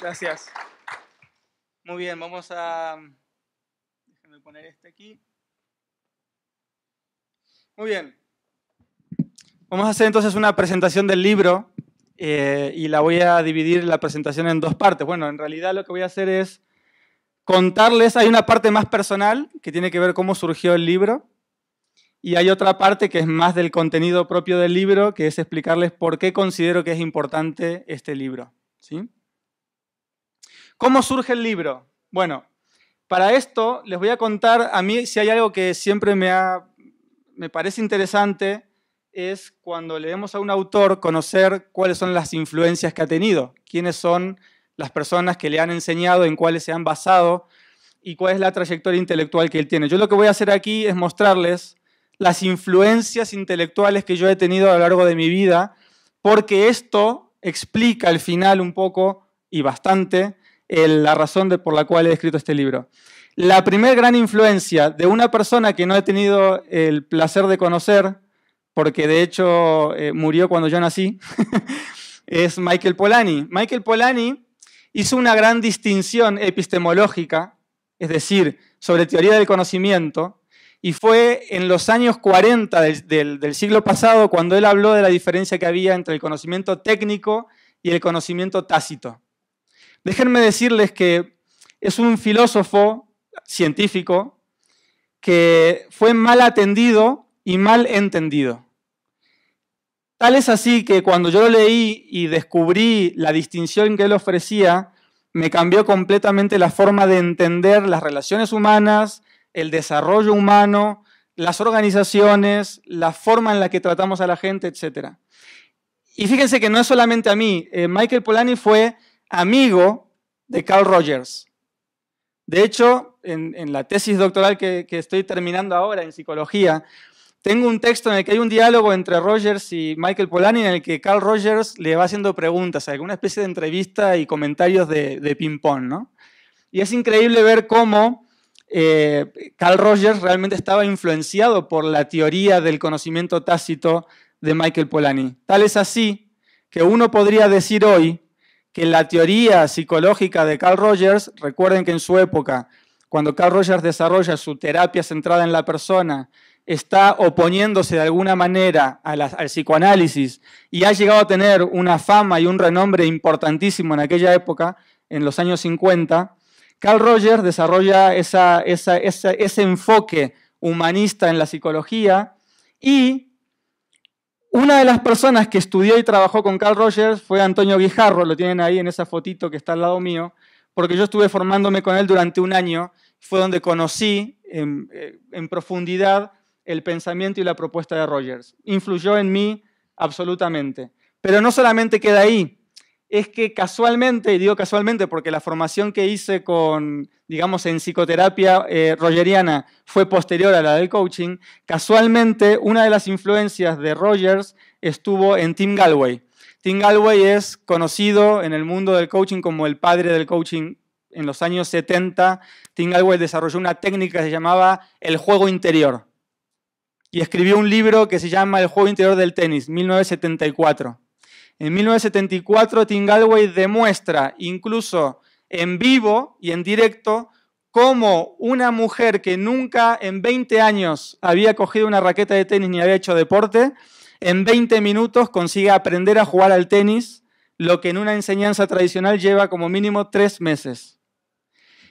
Gracias. Muy bien, vamos a... Mm, déjenme poner este aquí. Muy bien. Vamos a hacer entonces una presentación del libro eh, y la voy a dividir la presentación en dos partes. Bueno, en realidad lo que voy a hacer es contarles, hay una parte más personal que tiene que ver cómo surgió el libro y hay otra parte que es más del contenido propio del libro, que es explicarles por qué considero que es importante este libro. ¿sí? ¿Cómo surge el libro? Bueno, para esto les voy a contar, a mí si hay algo que siempre me, ha, me parece interesante, es cuando leemos a un autor conocer cuáles son las influencias que ha tenido, quiénes son las personas que le han enseñado, en cuáles se han basado y cuál es la trayectoria intelectual que él tiene. Yo lo que voy a hacer aquí es mostrarles las influencias intelectuales que yo he tenido a lo largo de mi vida, porque esto explica al final un poco y bastante eh, la razón de, por la cual he escrito este libro. La primera gran influencia de una persona que no he tenido el placer de conocer, porque de hecho eh, murió cuando yo nací, es Michael Polanyi. Michael Polanyi hizo una gran distinción epistemológica, es decir, sobre teoría del conocimiento, y fue en los años 40 del, siglo pasado cuando él habló de la diferencia que había entre el conocimiento técnico y el conocimiento tácito. Déjenme decirles que es un filósofo científico que fue mal atendido y mal entendido. Tal es así que cuando yo lo leí y descubrí la distinción que él ofrecía, me cambió completamente la forma de entender las relaciones humanas, el desarrollo humano, las organizaciones, la forma en la que tratamos a la gente, etc. Y fíjense que no es solamente a mí, eh, Michael Polanyi fue amigo de Carl Rogers. De hecho, en, la tesis doctoral que, estoy terminando ahora en psicología, tengo un texto en el que hay un diálogo entre Rogers y Michael Polanyi en el que Carl Rogers le va haciendo preguntas, alguna especie de entrevista y comentarios de, de ping-pong, Y es increíble ver cómo eh, Carl Rogers realmente estaba influenciado por la teoría del conocimiento tácito de Michael Polanyi. Tal es así que uno podría decir hoy que la teoría psicológica de Carl Rogers, recuerden que en su época, cuando Carl Rogers desarrolla su terapia centrada en la persona, está oponiéndose de alguna manera al psicoanálisis y ha llegado a tener una fama y un renombre importantísimo en aquella época, en los años 50, Carl Rogers desarrolla ese enfoque humanista en la psicología y una de las personas que estudió y trabajó con Carl Rogers fue Antonio Guijarro, lo tienen ahí en esa fotito que está al lado mío, porque yo estuve formándome con él durante un año, fue donde conocí en eh, profundidad el pensamiento y la propuesta de Rogers. Influyó en mí absolutamente. Pero no solamente queda ahí, es que casualmente, y digo casualmente porque la formación que hice con, digamos, en psicoterapia eh, rogeriana fue posterior a la del coaching, casualmente una de las influencias de Rogers estuvo en Tim Galway. Tim Galway es conocido en el mundo del coaching como el padre del coaching en los años 70. Tim Galway desarrolló una técnica que se llamaba el juego interior y escribió un libro que se llama El juego interior del tenis, 1974. En 1974 Tim Galway demuestra incluso en vivo y en directo cómo una mujer que nunca en 20 años había cogido una raqueta de tenis ni había hecho deporte, en 20 minutos consigue aprender a jugar al tenis, lo que en una enseñanza tradicional lleva como mínimo tres meses.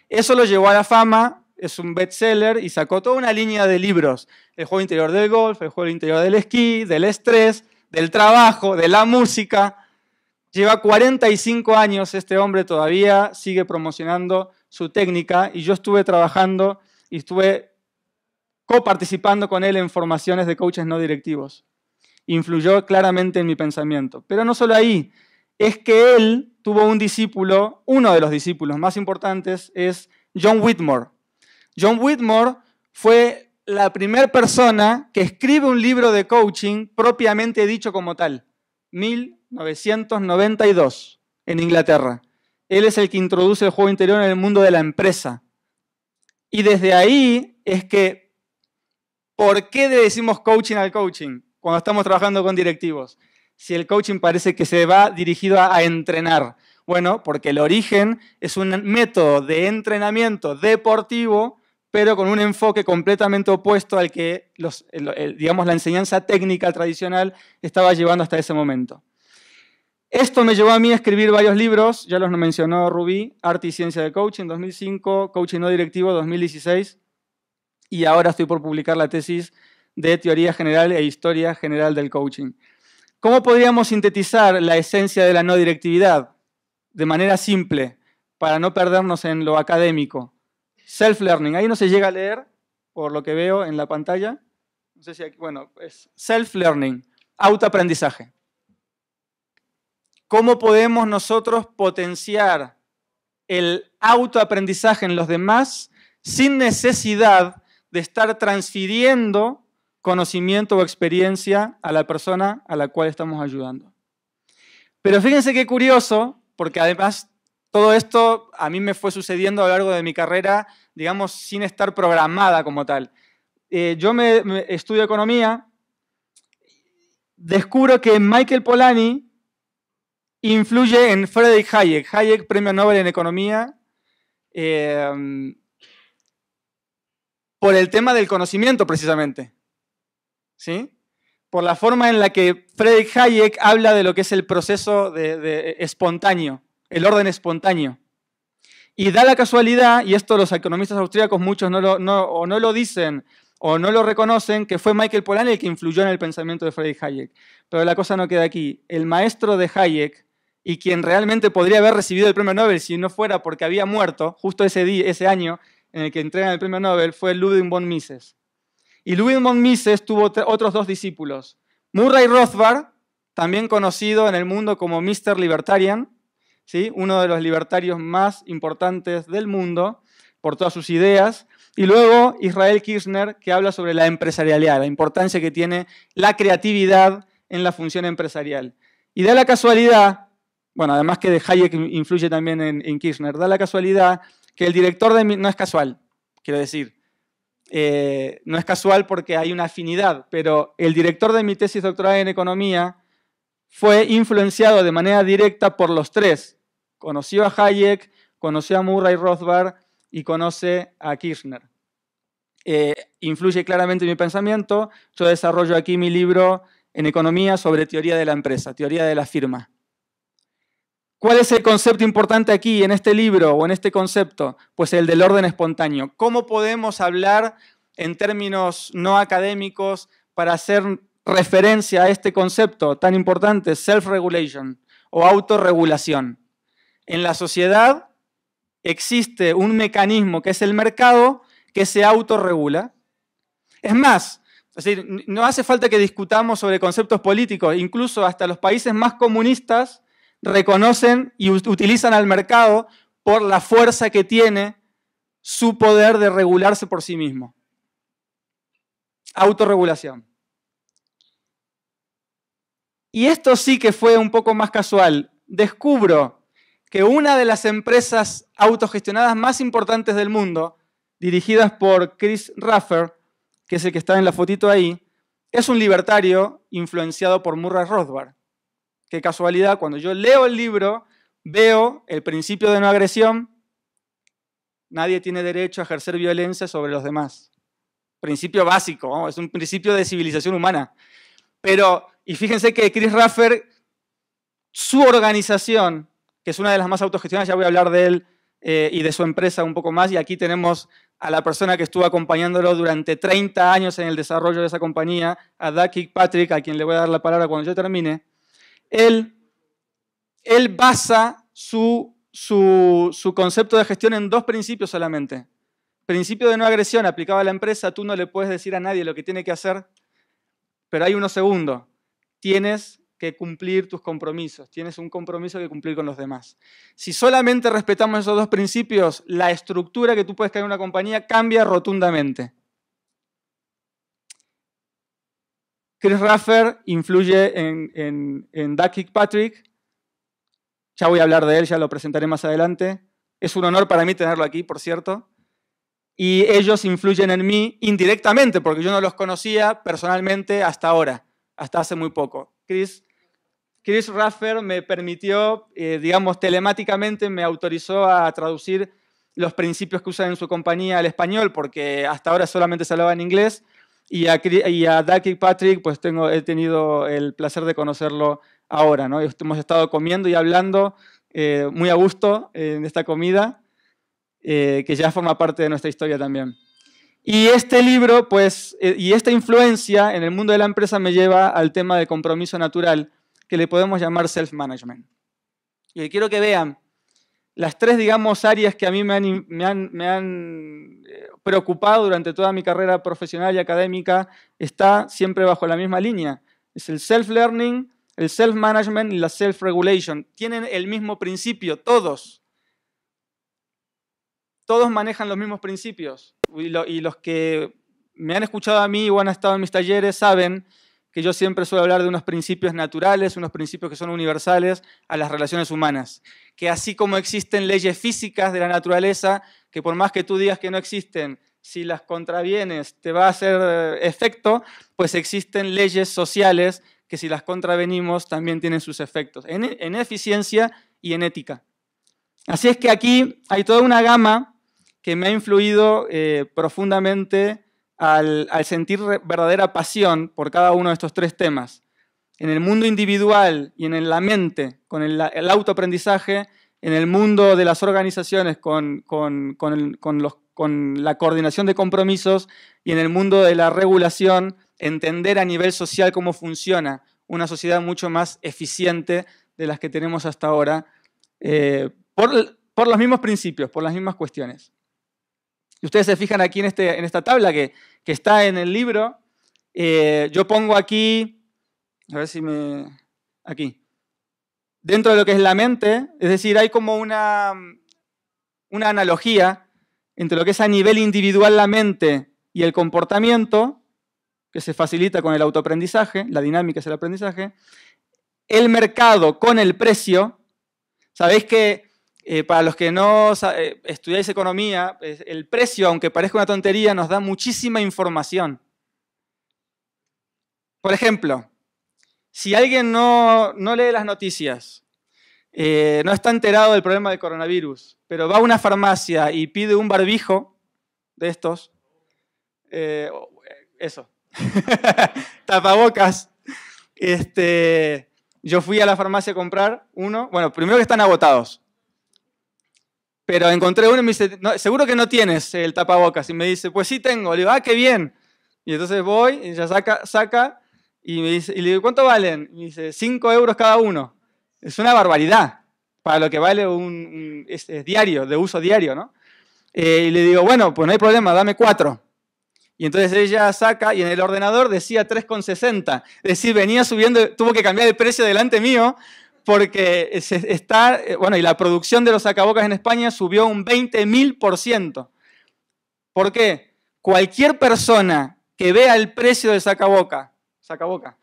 Eso lo llevó a la fama, es un bestseller y sacó toda una línea de libros. El juego interior del golf, el juego interior del esquí, del estrés, del trabajo, de la música. Lleva 45 años este hombre todavía, sigue promocionando su técnica y yo estuve trabajando y estuve coparticipando con él en formaciones de coaches no directivos. Influyó claramente en mi pensamiento. Pero no solo ahí, es que él tuvo un discípulo, uno de los discípulos más importantes es John Whitmore. John Whitmore fue la primera persona que escribe un libro de coaching propiamente dicho como tal, 1992, en Inglaterra. Él es el que introduce el juego interior en el mundo de la empresa. Y desde ahí es que, ¿por qué le decimos coaching al coaching cuando estamos trabajando con directivos? Si el coaching parece que se va dirigido a, a entrenar. Bueno, porque el origen es un método de entrenamiento deportivo pero con un enfoque completamente opuesto al que los, digamos, la enseñanza técnica tradicional estaba llevando hasta ese momento. Esto me llevó a mí a escribir varios libros, ya los mencionó Rubí, Arte y Ciencia de Coaching 2005, Coaching No Directivo 2016, y ahora estoy por publicar la tesis de Teoría General e Historia General del Coaching. ¿Cómo podríamos sintetizar la esencia de la no directividad de manera simple, para no perdernos en lo académico? Self-learning. Ahí no se llega a leer, por lo que veo en la pantalla. No sé si aquí, bueno, es self-learning, autoaprendizaje. ¿Cómo podemos nosotros potenciar el autoaprendizaje en los demás sin necesidad de estar transfiriendo conocimiento o experiencia a la persona a la cual estamos ayudando? Pero fíjense qué curioso, porque además todo esto a mí me fue sucediendo a lo largo de mi carrera digamos, sin estar programada como tal. Eh, yo me, estudio economía, descubro que Michael Polanyi influye en Frederick Hayek, Hayek, premio Nobel en economía, em, por el tema del conocimiento precisamente, ¿sí? Por la forma en la que Frederick Hayek habla de lo que es el proceso de espontáneo, el orden espontáneo. Y da la casualidad, y esto los economistas austríacos muchos no lo, no, o no lo dicen o no lo reconocen, que fue Michael Polanyi el que influyó en el pensamiento de Friedrich Hayek. Pero la cosa no queda aquí. El maestro de Hayek, y quien realmente podría haber recibido el premio Nobel si no fuera porque había muerto justo ese, ese año en el que entregan el premio Nobel, fue Ludwig von Mises. Y Ludwig von Mises tuvo otros dos discípulos, Murray Rothbard, también conocido en el mundo como Mr. Libertarian, uno de los libertarios más importantes del mundo por todas sus ideas. Y luego Israel Kirchner, que habla sobre la empresarialidad, la importancia que tiene la creatividad en la función empresarial. Y da la casualidad, bueno, además que de Hayek influye también en, Kirchner, da la casualidad que el director de... No es casual, quiero decir, eh, no es casual porque hay una afinidad, pero el director de mi tesis doctoral en economía fue influenciado de manera directa por los tres, Conoció a Hayek, conoció a Murray Rothbard y conoce a Kirchner. Eh, influye claramente en mi pensamiento. Yo desarrollo aquí mi libro en economía sobre teoría de la empresa, teoría de la firma. ¿Cuál es el concepto importante aquí, en este libro o en este concepto? Pues el del orden espontáneo. ¿Cómo podemos hablar en términos no académicos para hacer referencia a este concepto tan importante, self-regulation o autorregulación? En la sociedad existe un mecanismo que es el mercado que se autorregula. Es más, no hace falta que discutamos sobre conceptos políticos, incluso hasta los países más comunistas reconocen y utilizan al mercado por la fuerza que tiene su poder de regularse por sí mismo. Autorregulación. Y esto sí que fue un poco más casual. Descubro que una de las empresas autogestionadas más importantes del mundo, dirigidas por Chris Raffer, que es el que está en la fotito ahí, es un libertario influenciado por Murray Rothbard. Qué casualidad, cuando yo leo el libro, veo el principio de no agresión, nadie tiene derecho a ejercer violencia sobre los demás. Principio básico, es un principio de civilización humana. Pero, y fíjense que Chris Raffer, su organización que es una de las más autogestionadas, ya voy a hablar de él eh, y de su empresa un poco más, y aquí tenemos a la persona que estuvo acompañándolo durante 30 años en el desarrollo de esa compañía, a Ducky Patrick, a quien le voy a dar la palabra cuando yo termine. Él, él basa su, concepto de gestión en dos principios solamente. Principio de no agresión aplicado a la empresa, tú no le puedes decir a nadie lo que tiene que hacer, pero hay uno segundo. Tienes que cumplir tus compromisos, tienes un compromiso que cumplir con los demás. Si solamente respetamos esos dos principios, la estructura que tú puedes crear en una compañía cambia rotundamente. Chris Raffer influye en, en, en Patrick. Ya voy a hablar de él, ya lo presentaré más adelante. Es un honor para mí tenerlo aquí, por cierto. Y ellos influyen en mí indirectamente, porque yo no los conocía personalmente hasta ahora, hasta hace muy poco. Chris Chris Raffer me permitió, eh, digamos, telemáticamente me autorizó a traducir los principios que usan en su compañía al español, porque hasta ahora solamente se hablaba en inglés. Y a, y Patrick, pues he tenido el placer de conocerlo ahora, ¿no? Hemos estado comiendo y hablando eh, muy a gusto eh, en esta comida, que ya forma parte de nuestra historia también. Y este libro, pues, y esta influencia en el mundo de la empresa me lleva al tema del compromiso natural, que le podemos llamar self-management. Y quiero que vean las tres, digamos, áreas que a mí me han, me, han, eh, preocupado durante toda mi carrera profesional y académica, está siempre bajo la misma línea. Es el self-learning, el self-management y la self-regulation. Tienen el mismo principio, todos. Todos manejan los mismos principios. Y, y los que me han escuchado a mí o han estado en mis talleres saben que yo siempre suelo hablar de unos principios naturales, unos principios que son universales a las relaciones humanas, que así como existen leyes físicas de la naturaleza, que por más que tú digas que no existen, si las contravienes te va a hacer eh, efecto, pues existen leyes sociales que si las contravenimos también tienen sus efectos, en, eficiencia y en ética. Así es que aquí hay toda una gama que me ha influido eh, profundamente al, sentir verdadera pasión por cada uno de estos tres temas, en el mundo individual y en la mente, con el, autoaprendizaje, en el mundo de las organizaciones, con, la coordinación de compromisos y en el mundo de la regulación, entender a nivel social cómo funciona una sociedad mucho más eficiente de las que tenemos hasta ahora, eh, por los mismos principios, por las mismas cuestiones. Y ustedes se fijan aquí en, este, en esta tabla que, está en el libro. Eh, yo pongo aquí, a ver si me... aquí. Dentro de lo que es la mente, es decir, hay como una, una analogía entre lo que es a nivel individual la mente y el comportamiento, que se facilita con el autoaprendizaje, la dinámica es el aprendizaje, el mercado con el precio. Sabéis que eh, para los que no eh, estudiáis economía, el precio, aunque parezca una tontería, nos da muchísima información. Por ejemplo, si alguien no, lee las noticias, eh, no está enterado del problema del coronavirus, pero va a una farmacia y pide un barbijo de estos, eso, tapabocas, este, yo fui a la farmacia a comprar uno, bueno, primero que están agotados, pero encontré uno y me dice, seguro que no tienes el tapabocas. Y me dice, pues sí tengo. Le digo, ah, qué bien. Y entonces voy, y ella saca, saca, y, me dice, y le digo, ¿cuánto valen? Y me dice, 5 euros cada uno. Es una barbaridad para lo que vale un, diario, de uso diario, ¿no? Eh, y le digo, bueno, pues no hay problema, dame cuatro. Y entonces ella saca y en el ordenador decía 3,60. Es decir, venía subiendo, tuvo que cambiar el precio delante mío porque está, eh, bueno, y la producción de los sacabocas en España subió un 20.000%. ¿Por qué? Cualquier persona que vea el precio del sacaboca, sacaboca,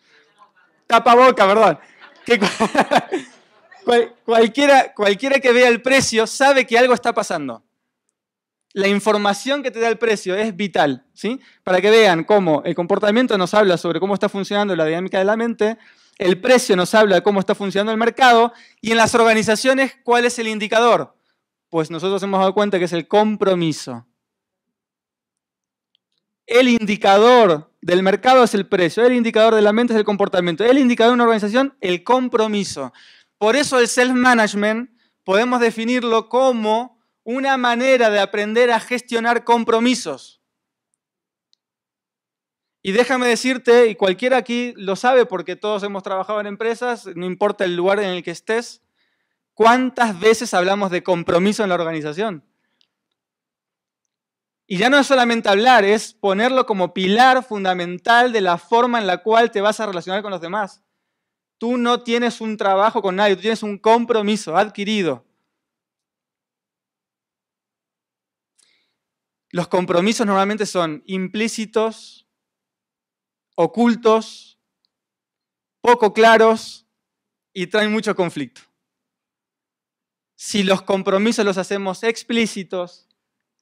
tapaboca, perdón, cualquiera, cualquiera que vea el precio sabe que algo está pasando. La información que te da el precio es vital, ¿sí? Para que vean cómo el comportamiento nos habla sobre cómo está funcionando la dinámica de la mente, el precio nos habla de cómo está funcionando el mercado y en las organizaciones, ¿cuál es el indicador? Pues nosotros hemos dado cuenta que es el compromiso. El indicador del mercado es el precio, el indicador de la mente es el comportamiento, el indicador de una organización, el compromiso. Por eso el self-management podemos definirlo como una manera de aprender a gestionar compromisos. Y déjame decirte, y cualquiera aquí lo sabe porque todos hemos trabajado en empresas, no importa el lugar en el que estés, ¿cuántas veces hablamos de compromiso en la organización? Y ya no es solamente hablar, es ponerlo como pilar fundamental de la forma en la cual te vas a relacionar con los demás. Tú no tienes un trabajo con nadie, tú tienes un compromiso adquirido. Los compromisos normalmente son implícitos, ocultos, poco claros y traen mucho conflicto. Si los compromisos los hacemos explícitos,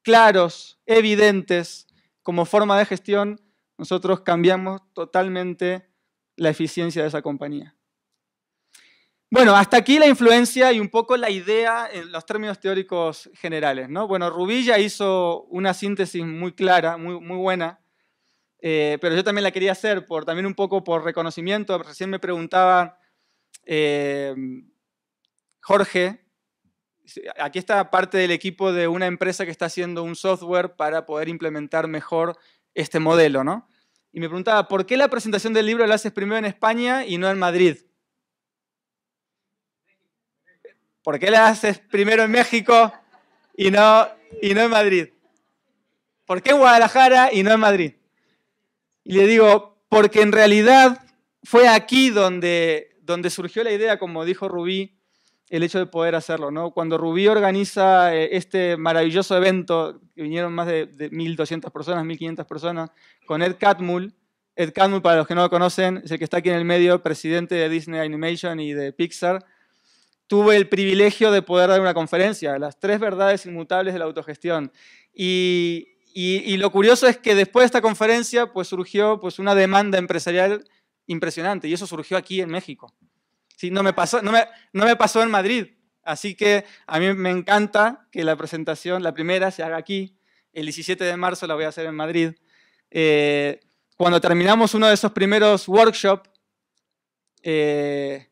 claros, evidentes, como forma de gestión, nosotros cambiamos totalmente la eficiencia de esa compañía. Bueno, hasta aquí la influencia y un poco la idea en los términos teóricos generales. ¿no? Bueno, Rubilla hizo una síntesis muy clara, muy, muy buena, eh, pero yo también la quería hacer por, también un poco por reconocimiento. Recién me preguntaba eh, Jorge, aquí está parte del equipo de una empresa que está haciendo un software para poder implementar mejor este modelo, ¿no? Y me preguntaba, ¿por qué la presentación del libro la haces primero en España y no en Madrid? ¿Por qué la haces primero en México y no, y no en Madrid? ¿Por qué en Guadalajara y no en Madrid? Y le digo, porque en realidad fue aquí donde, donde surgió la idea, como dijo Rubí, el hecho de poder hacerlo. ¿no? Cuando Rubí organiza eh, este maravilloso evento, que vinieron más de, de 1.200 personas, 1.500 personas, con Ed Catmull, Ed Catmull, para los que no lo conocen, es el que está aquí en el medio, presidente de Disney Animation y de Pixar, tuve el privilegio de poder dar una conferencia, Las tres verdades inmutables de la autogestión. Y, y, lo curioso es que después de esta conferencia pues surgió pues una demanda empresarial impresionante y eso surgió aquí en México. Sí, no, me pasó, no, me, pasó en Madrid, así que a mí me encanta que la presentación, la primera, se haga aquí. El 17 de marzo la voy a hacer en Madrid. Eh, cuando terminamos uno de esos primeros workshops, eh,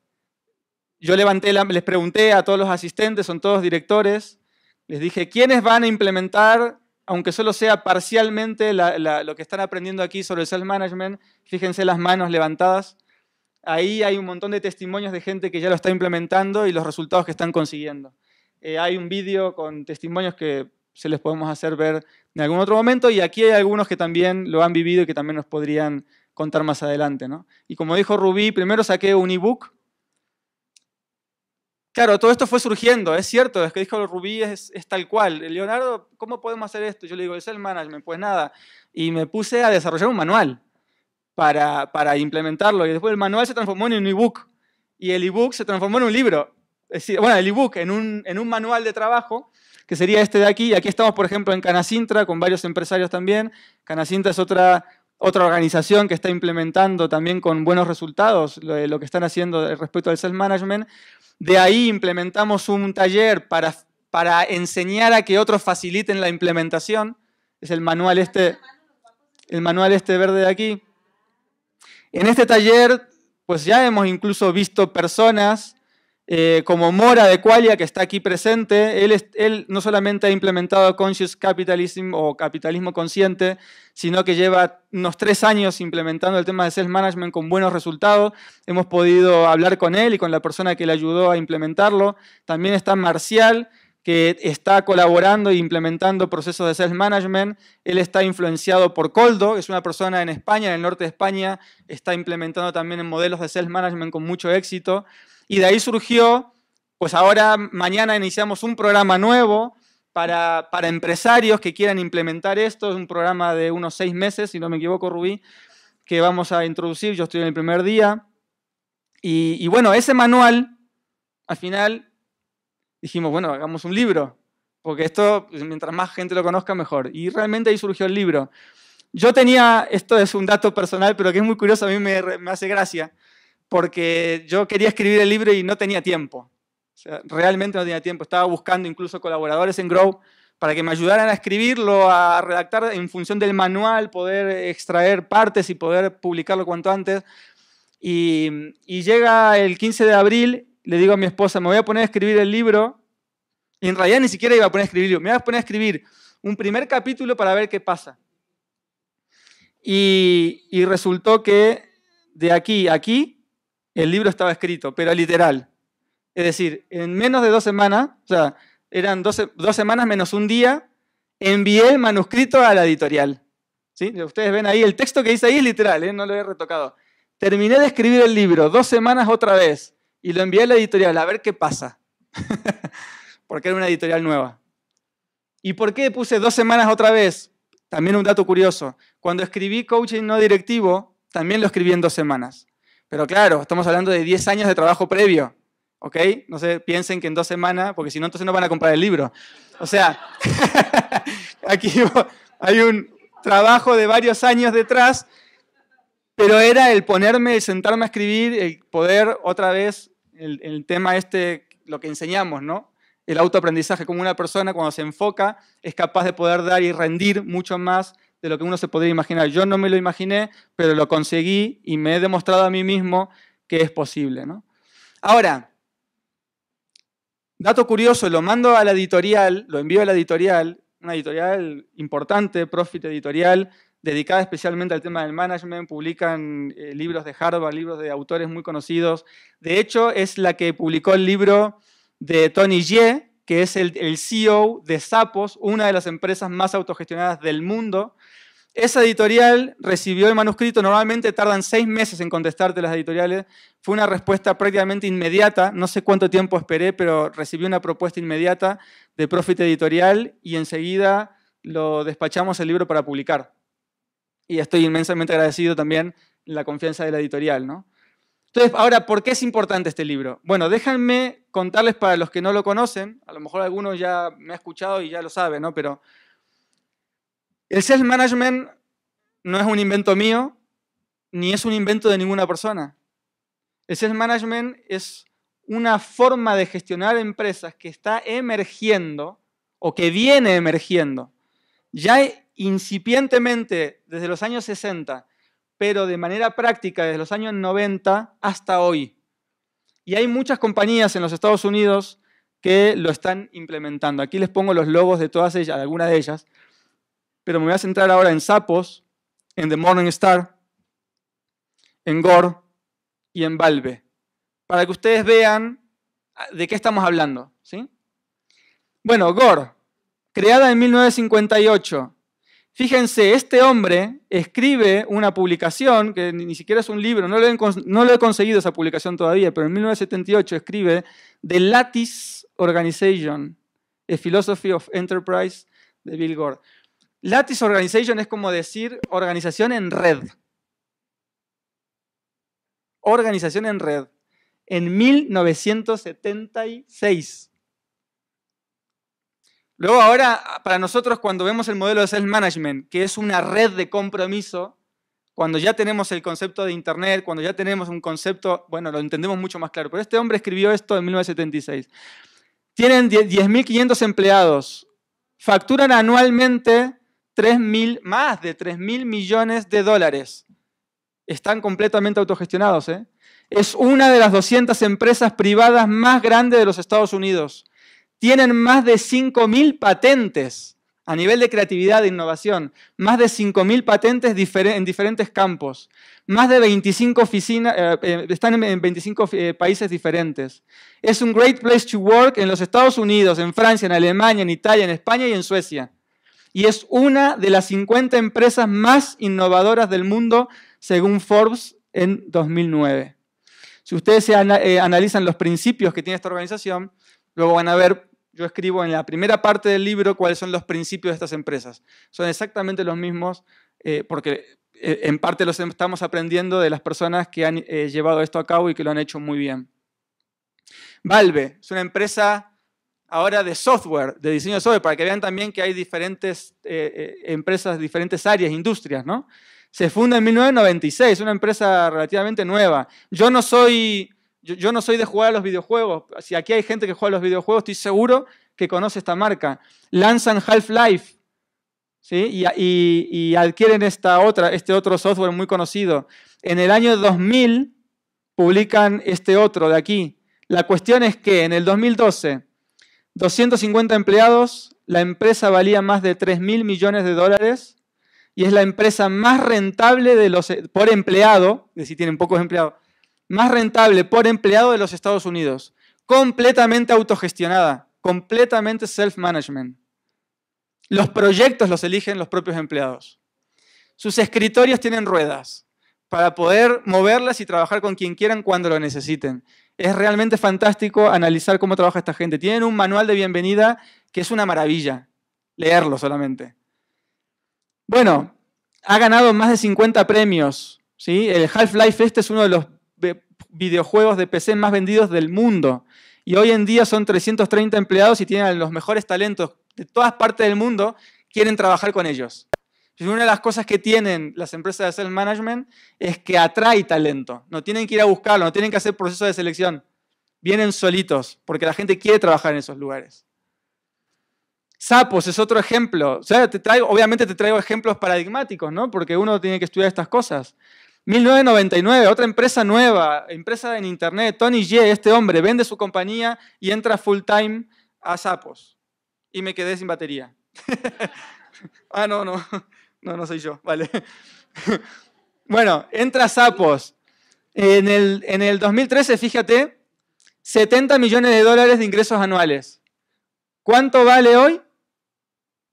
yo levanté la, les pregunté a todos los asistentes, son todos directores, les dije, ¿quiénes van a implementar aunque solo sea parcialmente lo que están aprendiendo aquí sobre el self-management, fíjense las manos levantadas, ahí hay un montón de testimonios de gente que ya lo está implementando y los resultados que están consiguiendo. Eh, hay un vídeo con testimonios que se les podemos hacer ver en algún otro momento y aquí hay algunos que también lo han vivido y que también nos podrían contar más adelante. Y como dijo Rubí, primero saqué un ebook Claro, todo esto fue surgiendo, es cierto, es que dijo Rubí es, es, tal cual. Leonardo, ¿cómo podemos hacer esto? Yo le digo, es el management, pues nada. Y me puse a desarrollar un manual para, para implementarlo. Y después el manual se transformó en un ebook. Y el ebook se transformó en un libro. bueno, el ebook en un, en un manual de trabajo, que sería este de aquí. Aquí estamos, por ejemplo, en Canacintra, con varios empresarios también. Canacintra es otra, otra organización que está implementando también con buenos resultados lo, que están haciendo respecto al self-management. De ahí implementamos un taller para, para enseñar a que otros faciliten la implementación. Es el manual este, el manual este verde de aquí. En este taller, pues ya hemos incluso visto personas eh, como Mora de Qualia, que está aquí presente, él, no solamente ha implementado Conscious Capitalism o capitalismo consciente, sino que lleva unos tres años implementando el tema de Sales Management con buenos resultados. Hemos podido hablar con él y con la persona que le ayudó a implementarlo. También está Marcial, que está colaborando e implementando procesos de Sales management Él está influenciado por Coldo, que es una persona en España, en el norte de España, está implementando también modelos de Sales management con mucho éxito. Y de ahí surgió, pues ahora mañana iniciamos un programa nuevo para, para empresarios que quieran implementar esto, es un programa de unos seis meses, si no me equivoco, Rubí, que vamos a introducir, yo estoy en el primer día. Y, bueno, ese manual, al final dijimos, bueno, hagamos un libro, porque esto, pues, mientras más gente lo conozca, mejor. Y realmente ahí surgió el libro. Yo tenía, esto es un dato personal, pero que es muy curioso, a mí me, me hace gracia porque yo quería escribir el libro y no tenía tiempo. O sea, realmente no tenía tiempo. Estaba buscando incluso colaboradores en Grow para que me ayudaran a escribirlo, a redactar en función del manual, poder extraer partes y poder publicarlo cuanto antes. Y, llega el 15 de abril, le digo a mi esposa, me voy a poner a escribir el libro. Y en realidad ni siquiera iba a poner a escribir me voy a poner a escribir un primer capítulo para ver qué pasa. Y, y resultó que de aquí a aquí el libro estaba escrito, pero literal. Es decir, en menos de dos semanas, o sea, eran dos, semanas menos un día, envié el manuscrito a la editorial. ¿Sí? Ustedes ven ahí, el texto que dice ahí es literal, ¿eh? no lo he retocado. Terminé de escribir el libro, dos semanas otra vez, y lo envié a la editorial a ver qué pasa. Porque era una editorial nueva. ¿Y por qué puse dos semanas otra vez? También un dato curioso. Cuando escribí coaching no directivo, también lo escribí en dos semanas. Pero claro, estamos hablando de 10 años de trabajo previo. ¿Ok? No sé, piensen que en dos semanas, porque si no, entonces no van a comprar el libro. O sea, aquí hay un trabajo de varios años detrás, pero era el ponerme, el sentarme a escribir, el poder otra vez, el, el tema este, lo que enseñamos, ¿no? El autoaprendizaje, como una persona cuando se enfoca es capaz de poder dar y rendir mucho más de lo que uno se podría imaginar. Yo no me lo imaginé, pero lo conseguí y me he demostrado a mí mismo que es posible. Ahora, dato curioso, lo mando a la editorial, lo envío a la editorial, una editorial importante, Profit Editorial, dedicada especialmente al tema del management, publican eh, libros de Harvard, libros de autores muy conocidos. De hecho, es la que publicó el libro de Tony Yeh, que es el, CEO de Sapos, una de las empresas más autogestionadas del mundo. Esa editorial recibió el manuscrito, normalmente tardan seis meses en contestarte las editoriales, fue una respuesta prácticamente inmediata, no sé cuánto tiempo esperé, pero recibí una propuesta inmediata de Profit Editorial y enseguida lo despachamos el libro para publicar. Y estoy inmensamente agradecido también la confianza de la editorial. ¿no? Entonces, ahora, ¿por qué es importante este libro? Bueno, déjenme contarles para los que no lo conocen, a lo mejor algunos ya me ha escuchado y ya lo sabe, ¿no? Pero el self-management no es un invento mío, ni es un invento de ninguna persona. El self-management es una forma de gestionar empresas que está emergiendo o que viene emergiendo. Ya incipientemente, desde los años 60, pero de manera práctica desde los años 90 hasta hoy. Y hay muchas compañías en los Estados Unidos que lo están implementando. Aquí les pongo los logos de todas ellas, algunas de ellas, pero me voy a centrar ahora en Sapos, en The Morning Star, en Gore y en Valve, para que ustedes vean ah, de qué estamos hablando. ¿sí? Bueno, Gore, creada en 1958 Fíjense, este hombre escribe una publicación, que ni siquiera es un libro, no lo, he, conseguido esa publicación todavía, pero en 1978 escribe The Lattice Organization, The Philosophy of Enterprise de Bill Gore. Lattice Organization es como decir organización en red. Organización en red. En 1976. Luego ahora, para nosotros cuando vemos el modelo de Sales Management, que es una red de compromiso, cuando ya tenemos el concepto de Internet, cuando ya tenemos un concepto, bueno, lo entendemos mucho más claro, pero este hombre escribió esto en 1976. Tienen 10.500 empleados, facturan anualmente más de 3.000 millones de dólares. Están completamente autogestionados. ¿eh? Es una de las 200 empresas privadas más grandes de los Estados Unidos. Tienen más de 5.000 patentes a nivel de creatividad e innovación, más de 5.000 patentes en diferentes campos, más de 25 oficinas, eh, eh, están en 25 eh, países diferentes. Es un great place to work en los Estados Unidos, en Francia, en Alemania, en Italia, en España y en Suecia. Y es una de las 50 empresas más innovadoras del mundo, según Forbes, en 2009. Si ustedes analizan los principios que tiene esta organización, luego van a ver yo escribo en la primera parte del libro cuáles son los principios de estas empresas. Son exactamente los mismos eh, porque eh, en parte los estamos aprendiendo de las personas que han eh, llevado esto a cabo y que lo han hecho muy bien. Valve es una empresa ahora de software, de diseño de software, para que vean también que hay diferentes empresas, diferentes áreas, industrias, ¿no? Se funda en 1996, es una empresa relativamente nueva. Yo no soy yo, no soy de jugar a los videojuegos. Si aquí hay gente que juega a los videojuegos, estoy seguro que conoce esta marca. Lanzan Half-Life ¿sí? y, adquieren esta otra, este otro software muy conocido. En el año 2000 publican este otro de aquí. La cuestión es que en el 2012, 250 empleados, la empresa valía más de 3 mil millones de dólares y es la empresa más rentable de los, por empleado, es decir, tienen pocos empleados, más rentable por empleado de los Estados Unidos, completamente autogestionada, completamente self-management. Los proyectos los eligen los propios empleados. Sus escritorios tienen ruedas para poder moverlas y trabajar con quien quieran cuando lo necesiten. Es realmente fantástico analizar cómo trabaja esta gente. Tienen un manual de bienvenida que es una maravilla, leerlo solamente. Bueno, ha ganado más de 50 premios. ¿sí? El Half-Life este es uno de los videojuegos de PC más vendidos del mundo. Y hoy en día son 330 empleados y tienen los mejores talentos de todas partes del mundo, quieren trabajar con ellos. una de las cosas que tienen las empresas de self-management es que atrae talento. No tienen que ir a buscarlo, no tienen que hacer proceso de selección. Vienen solitos, porque la gente quiere trabajar en esos lugares. Sapos es otro ejemplo. te obviamente te traigo ejemplos paradigmáticos, ¿no? Porque uno tiene que estudiar estas cosas. 1999, otra empresa nueva, empresa en internet, Tony Y este hombre, vende su compañía y entra full time a Sapos. Y me quedé sin batería. ah, no, no, no, no soy yo, vale. bueno, entra Sapos. En el, en el 2013, fíjate, 70 millones de dólares de ingresos anuales. ¿Cuánto vale hoy?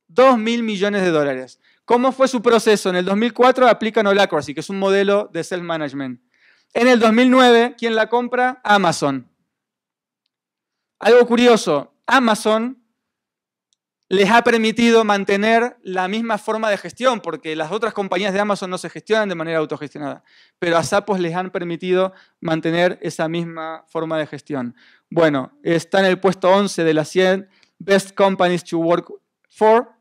2 mil millones de dólares. ¿Cómo fue su proceso? En el 2004 aplican Holacracy, que es un modelo de self-management. En el 2009, ¿quién la compra? Amazon. Algo curioso, Amazon les ha permitido mantener la misma forma de gestión, porque las otras compañías de Amazon no se gestionan de manera autogestionada, pero a Sapos les han permitido mantener esa misma forma de gestión. Bueno, está en el puesto 11 de las 100 Best Companies to Work for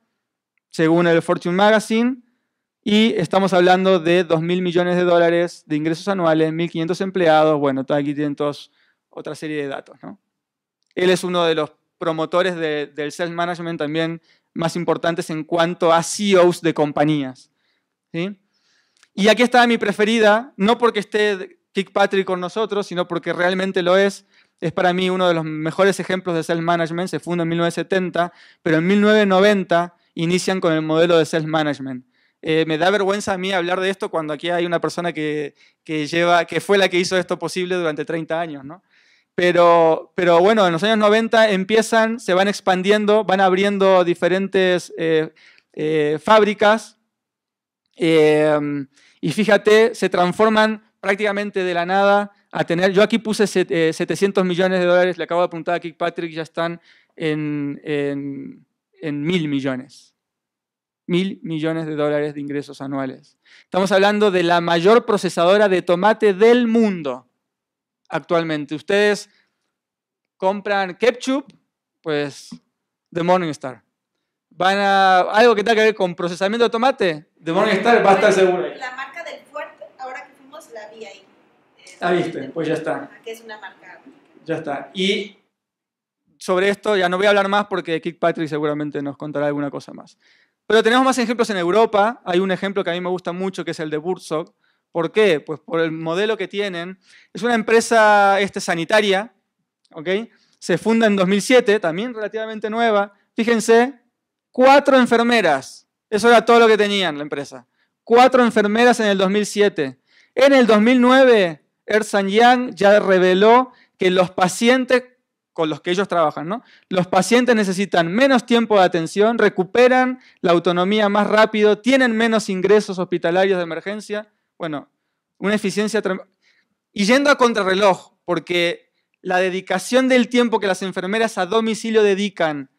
según el Fortune Magazine, y estamos hablando de 2.000 millones de dólares de ingresos anuales, 1.500 empleados, bueno, aquí tienen otra serie de datos. ¿no? Él es uno de los promotores del sales management también más importantes en cuanto a CEOs de compañías. Y aquí está mi preferida, no porque esté Kickpatrick con nosotros, sino porque realmente lo es. Es para mí uno de los mejores ejemplos de sales management, se fundó en 1970, pero en 1990 inician con el modelo de self-management. Eh, me da vergüenza a mí hablar de esto cuando aquí hay una persona que, que, lleva, que fue la que hizo esto posible durante 30 años, ¿no? Pero, pero bueno, en los años 90 empiezan, se van expandiendo, van abriendo diferentes eh, eh, fábricas em, y fíjate, se transforman prácticamente de la nada a tener, yo aquí puse 700 millones de dólares, le acabo de apuntar a Patrick, ya están en en mil millones. Mil millones de dólares de ingresos anuales. Estamos hablando de la mayor procesadora de tomate del mundo actualmente. Ustedes compran ketchup, pues de Morningstar. Van a algo que tenga que ver con procesamiento de tomate, De Morningstar va a estar seguro. La marca del fuerte, ahora que fuimos, la vi ahí. Ah, viste, pues ya está. Que es una marca. Ya está. Y sobre esto ya no voy a hablar más porque Patrick seguramente nos contará alguna cosa más. Pero tenemos más ejemplos en Europa. Hay un ejemplo que a mí me gusta mucho, que es el de Burzog. ¿Por qué? Pues por el modelo que tienen. Es una empresa este, sanitaria, ¿ok? Se funda en 2007, también relativamente nueva. Fíjense, cuatro enfermeras. Eso era todo lo que tenían la empresa. Cuatro enfermeras en el 2007. En el 2009, Ersan Yang ya reveló que los pacientes con los que ellos trabajan. ¿no? Los pacientes necesitan menos tiempo de atención, recuperan la autonomía más rápido, tienen menos ingresos hospitalarios de emergencia. Bueno, una eficiencia... Y yendo a contrarreloj, porque la dedicación del tiempo que las enfermeras a domicilio dedican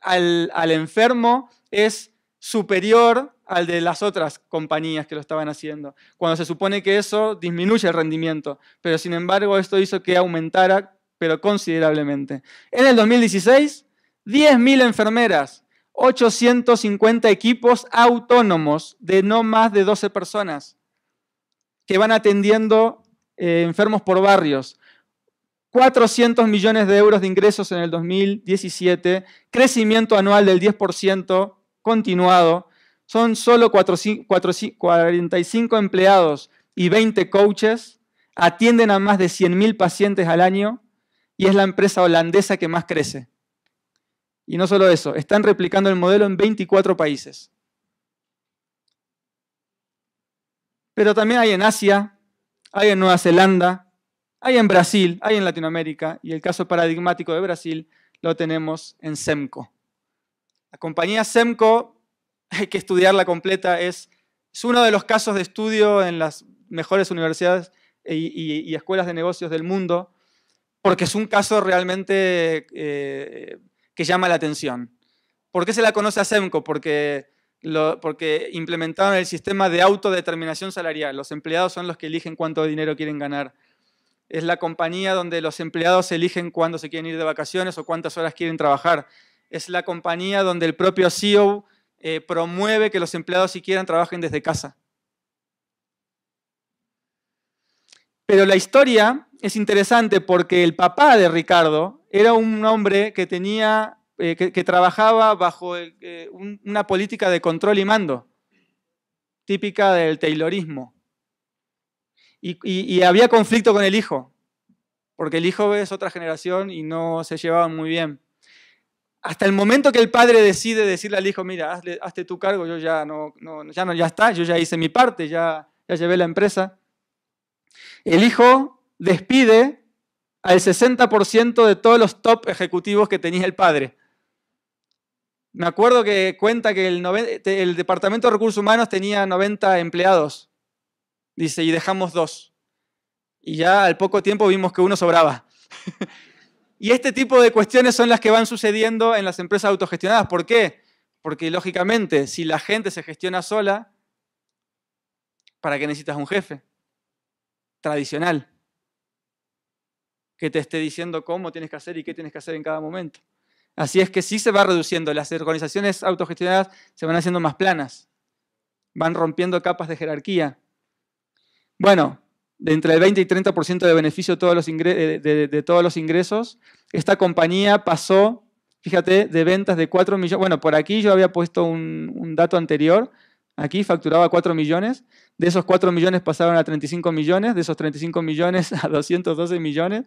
al, al enfermo es superior al de las otras compañías que lo estaban haciendo, cuando se supone que eso disminuye el rendimiento, pero sin embargo esto hizo que aumentara pero considerablemente. En el 2016, 10.000 enfermeras, 850 equipos autónomos de no más de 12 personas que van atendiendo eh, enfermos por barrios. 400 millones de euros de ingresos en el 2017, crecimiento anual del 10% continuado. Son solo 45 empleados y 20 coaches. Atienden a más de 100.000 pacientes al año y es la empresa holandesa que más crece. Y no solo eso, están replicando el modelo en 24 países. Pero también hay en Asia, hay en Nueva Zelanda, hay en Brasil, hay en Latinoamérica, y el caso paradigmático de Brasil lo tenemos en SEMCO. La compañía SEMCO, hay que estudiarla completa, es, uno de los casos de estudio en las mejores universidades e, y escuelas de negocios del mundo porque es un caso realmente eh, que llama la atención. ¿Por qué se la conoce a SEMCO? Porque, implementaron el sistema de autodeterminación salarial. Los empleados son los que eligen cuánto dinero quieren ganar. Es la compañía donde los empleados eligen cuándo se quieren ir de vacaciones o cuántas horas quieren trabajar. Es la compañía donde el propio CEO eh, promueve que los empleados, si quieren, trabajen desde casa. Pero la historia es interesante porque el papá de Ricardo era un hombre que tenía, eh, que, trabajaba bajo eh, una política de control y mando, típica del Taylorismo. Y, había conflicto con el hijo, porque el hijo es otra generación y no se llevaban muy bien. Hasta el momento que el padre decide decirle al hijo, mira, hazte tu cargo, yo ya no, ya no, ya está, yo ya hice mi parte, ya, ya llevé la empresa. El hijo despide al 60% de todos los top ejecutivos que tenía el padre. Me acuerdo que cuenta que el, el Departamento de Recursos Humanos tenía 90 empleados. Dice, y dejamos dos. Y ya al poco tiempo vimos que uno sobraba. y este tipo de cuestiones son las que van sucediendo en las empresas autogestionadas. ¿Por qué? Porque lógicamente, si la gente se gestiona sola, ¿para qué necesitas un jefe? Tradicional que te esté diciendo cómo tienes que hacer y qué tienes que hacer en cada momento. Así es que sí se va reduciendo, las organizaciones autogestionadas se van haciendo más planas, van rompiendo capas de jerarquía. Bueno, de entre el 20 y 30% de beneficio de todos, los ingresos, todos los ingresos, esta compañía pasó, fíjate, de ventas de 4 millones, bueno, por aquí yo había puesto un, un dato anterior, aquí facturaba 4 millones, de esos 4 millones pasaron a 35 millones, de esos 35 millones a 212 millones.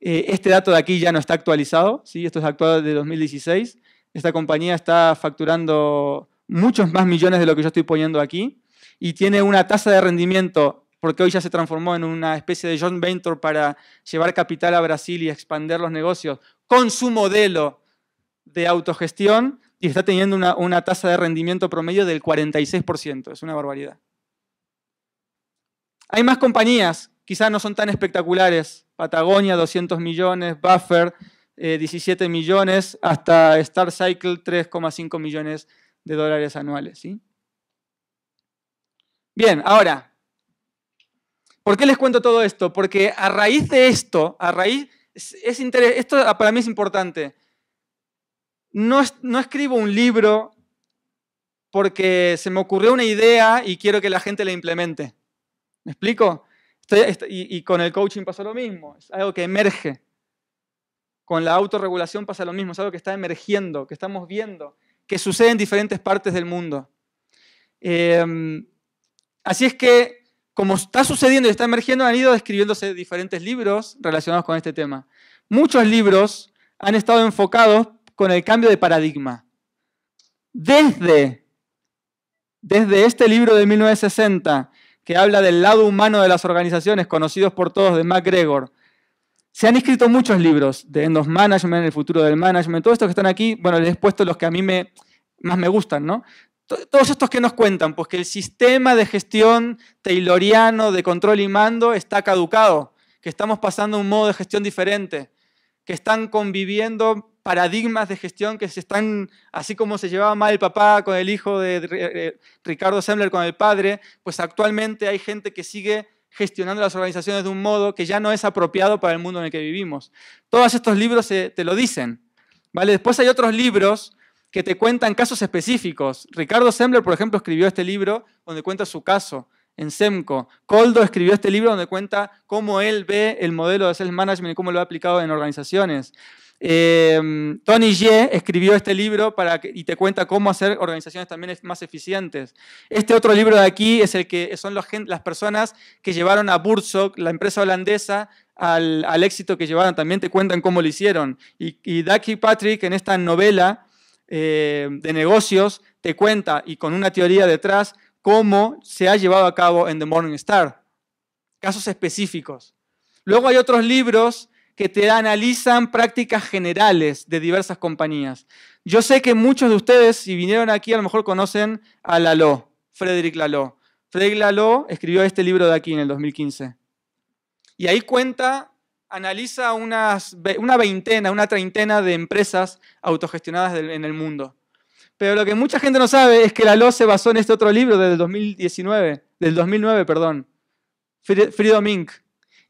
Eh, este dato de aquí ya no está actualizado, ¿sí? esto es actual de 2016. Esta compañía está facturando muchos más millones de lo que yo estoy poniendo aquí y tiene una tasa de rendimiento porque hoy ya se transformó en una especie de John Venture para llevar capital a Brasil y expandir los negocios con su modelo de autogestión y está teniendo una tasa de rendimiento promedio del 46%. Es una barbaridad. Hay más compañías, quizás no son tan espectaculares. Patagonia, 200 millones, Buffer, 17 eh, millones, hasta Star Cycle, 3,5 millones de dólares anuales. Bien, ahora, ¿por qué les cuento todo esto? Porque a raíz de esto, a raíz, es, esto para mí es importante. No, no escribo un libro porque se me ocurrió una idea y quiero que la gente la implemente. ¿Me explico? y, con el coaching pasa lo mismo, es algo que emerge. Con la autorregulación pasa lo mismo, es algo que está emergiendo, que estamos viendo, que sucede en diferentes partes del mundo. Em, así es que, como está sucediendo y está emergiendo, han ido escribiéndose diferentes libros relacionados con este tema. Muchos libros han estado enfocados con el cambio de paradigma. Desde, desde este libro de 1960, que habla del lado humano de las organizaciones, conocidos por todos, de MacGregor. Se han escrito muchos libros de Endos Management, el futuro del management, todos estos que están aquí, bueno, les he puesto los que a mí me, más me gustan, ¿no? Todos estos que nos cuentan, pues que el sistema de gestión tayloriano de control y mando está caducado, que estamos pasando a un modo de gestión diferente, que están conviviendo paradigmas de gestión que se están, así como se llevaba mal el papá con el hijo de Ricardo Semler con el padre, pues actualmente hay gente que sigue gestionando las organizaciones de un modo que ya no es apropiado para el mundo en el que vivimos. Todos estos libros te lo dicen. ¿vale? Después hay otros libros que te cuentan casos específicos. Ricardo Semler, por ejemplo, escribió este libro donde cuenta su caso en SEMCO. Coldo escribió este libro donde cuenta cómo él ve el modelo de sales management y cómo lo ha aplicado en organizaciones. Em, Tony Ye escribió este libro para que, y te cuenta cómo hacer organizaciones también más eficientes. Este otro libro de aquí es el que son los, las personas que llevaron a Burzok, la empresa holandesa, al, éxito que llevaron. También te cuentan cómo lo hicieron. Y, y Ducky Patrick en esta novela eh, de negocios te cuenta y con una teoría detrás cómo se ha llevado a cabo en The Morning Star. Casos específicos. Luego hay otros libros que te analizan prácticas generales de diversas compañías. Yo sé que muchos de ustedes, si vinieron aquí, a lo mejor conocen a Lalo, Frederick Lalo. Frederick Lalo escribió este libro de aquí en el 2015. Y ahí cuenta, analiza una veintena, una treintena de empresas autogestionadas en el mundo. Pero lo que mucha gente no sabe es que Lalo se basó en este otro libro del 2019, del 2009, perdón, Freedom Inc.,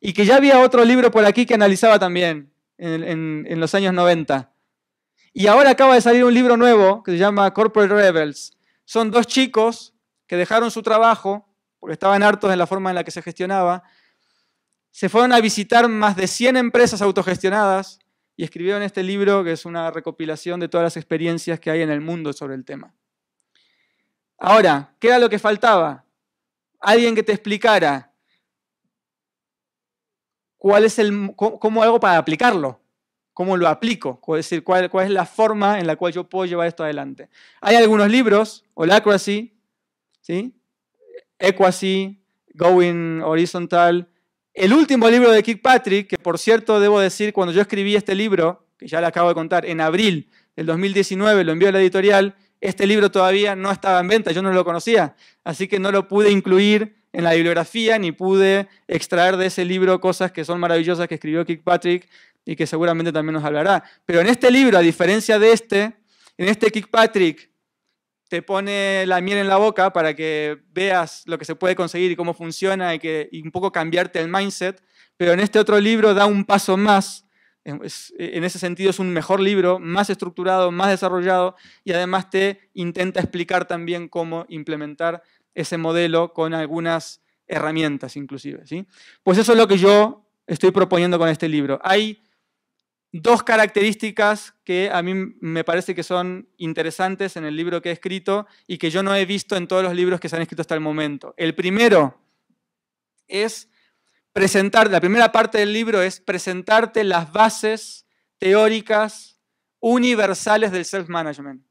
y que ya había otro libro por aquí que analizaba también en, los años 90. Y ahora acaba de salir un libro nuevo que se llama Corporate Rebels. Son dos chicos que dejaron su trabajo porque estaban hartos de la forma en la que se gestionaba. Se fueron a visitar más de 100 empresas autogestionadas y escribieron este libro que es una recopilación de todas las experiencias que hay en el mundo sobre el tema. Ahora, ¿qué era lo que faltaba? Alguien que te explicara cuál es el, cómo, hago para aplicarlo, cómo lo aplico, es decir, cuál, cuál es la forma en la cual yo puedo llevar esto adelante. Hay algunos libros, Holacracy, ¿sí? Equacy, Going Horizontal. El último libro de Kirkpatrick, que por cierto debo decir, cuando yo escribí este libro, que ya le acabo de contar, en abril del 2019 lo envió a la editorial, este libro todavía no estaba en venta, yo no lo conocía, así que no lo pude incluir en la bibliografía ni pude extraer de ese libro cosas que son maravillosas que escribió Kirkpatrick y que seguramente también nos hablará. Pero en este libro, a diferencia de este, en este Kirkpatrick te pone la miel en la boca para que veas lo que se puede conseguir y cómo funciona y, que, un poco cambiarte el mindset, pero en este otro libro da un paso más. en ese sentido es un mejor libro, más estructurado, más desarrollado y además te intenta explicar también cómo implementar ese modelo con algunas herramientas inclusive. ¿sí? Pues eso es lo que yo estoy proponiendo con este libro. Hay dos características que a mí me parece que son interesantes en el libro que he escrito y que yo no he visto en todos los libros que se han escrito hasta el momento. El primero es presentar, la primera parte del libro es presentarte las bases teóricas universales del self-management.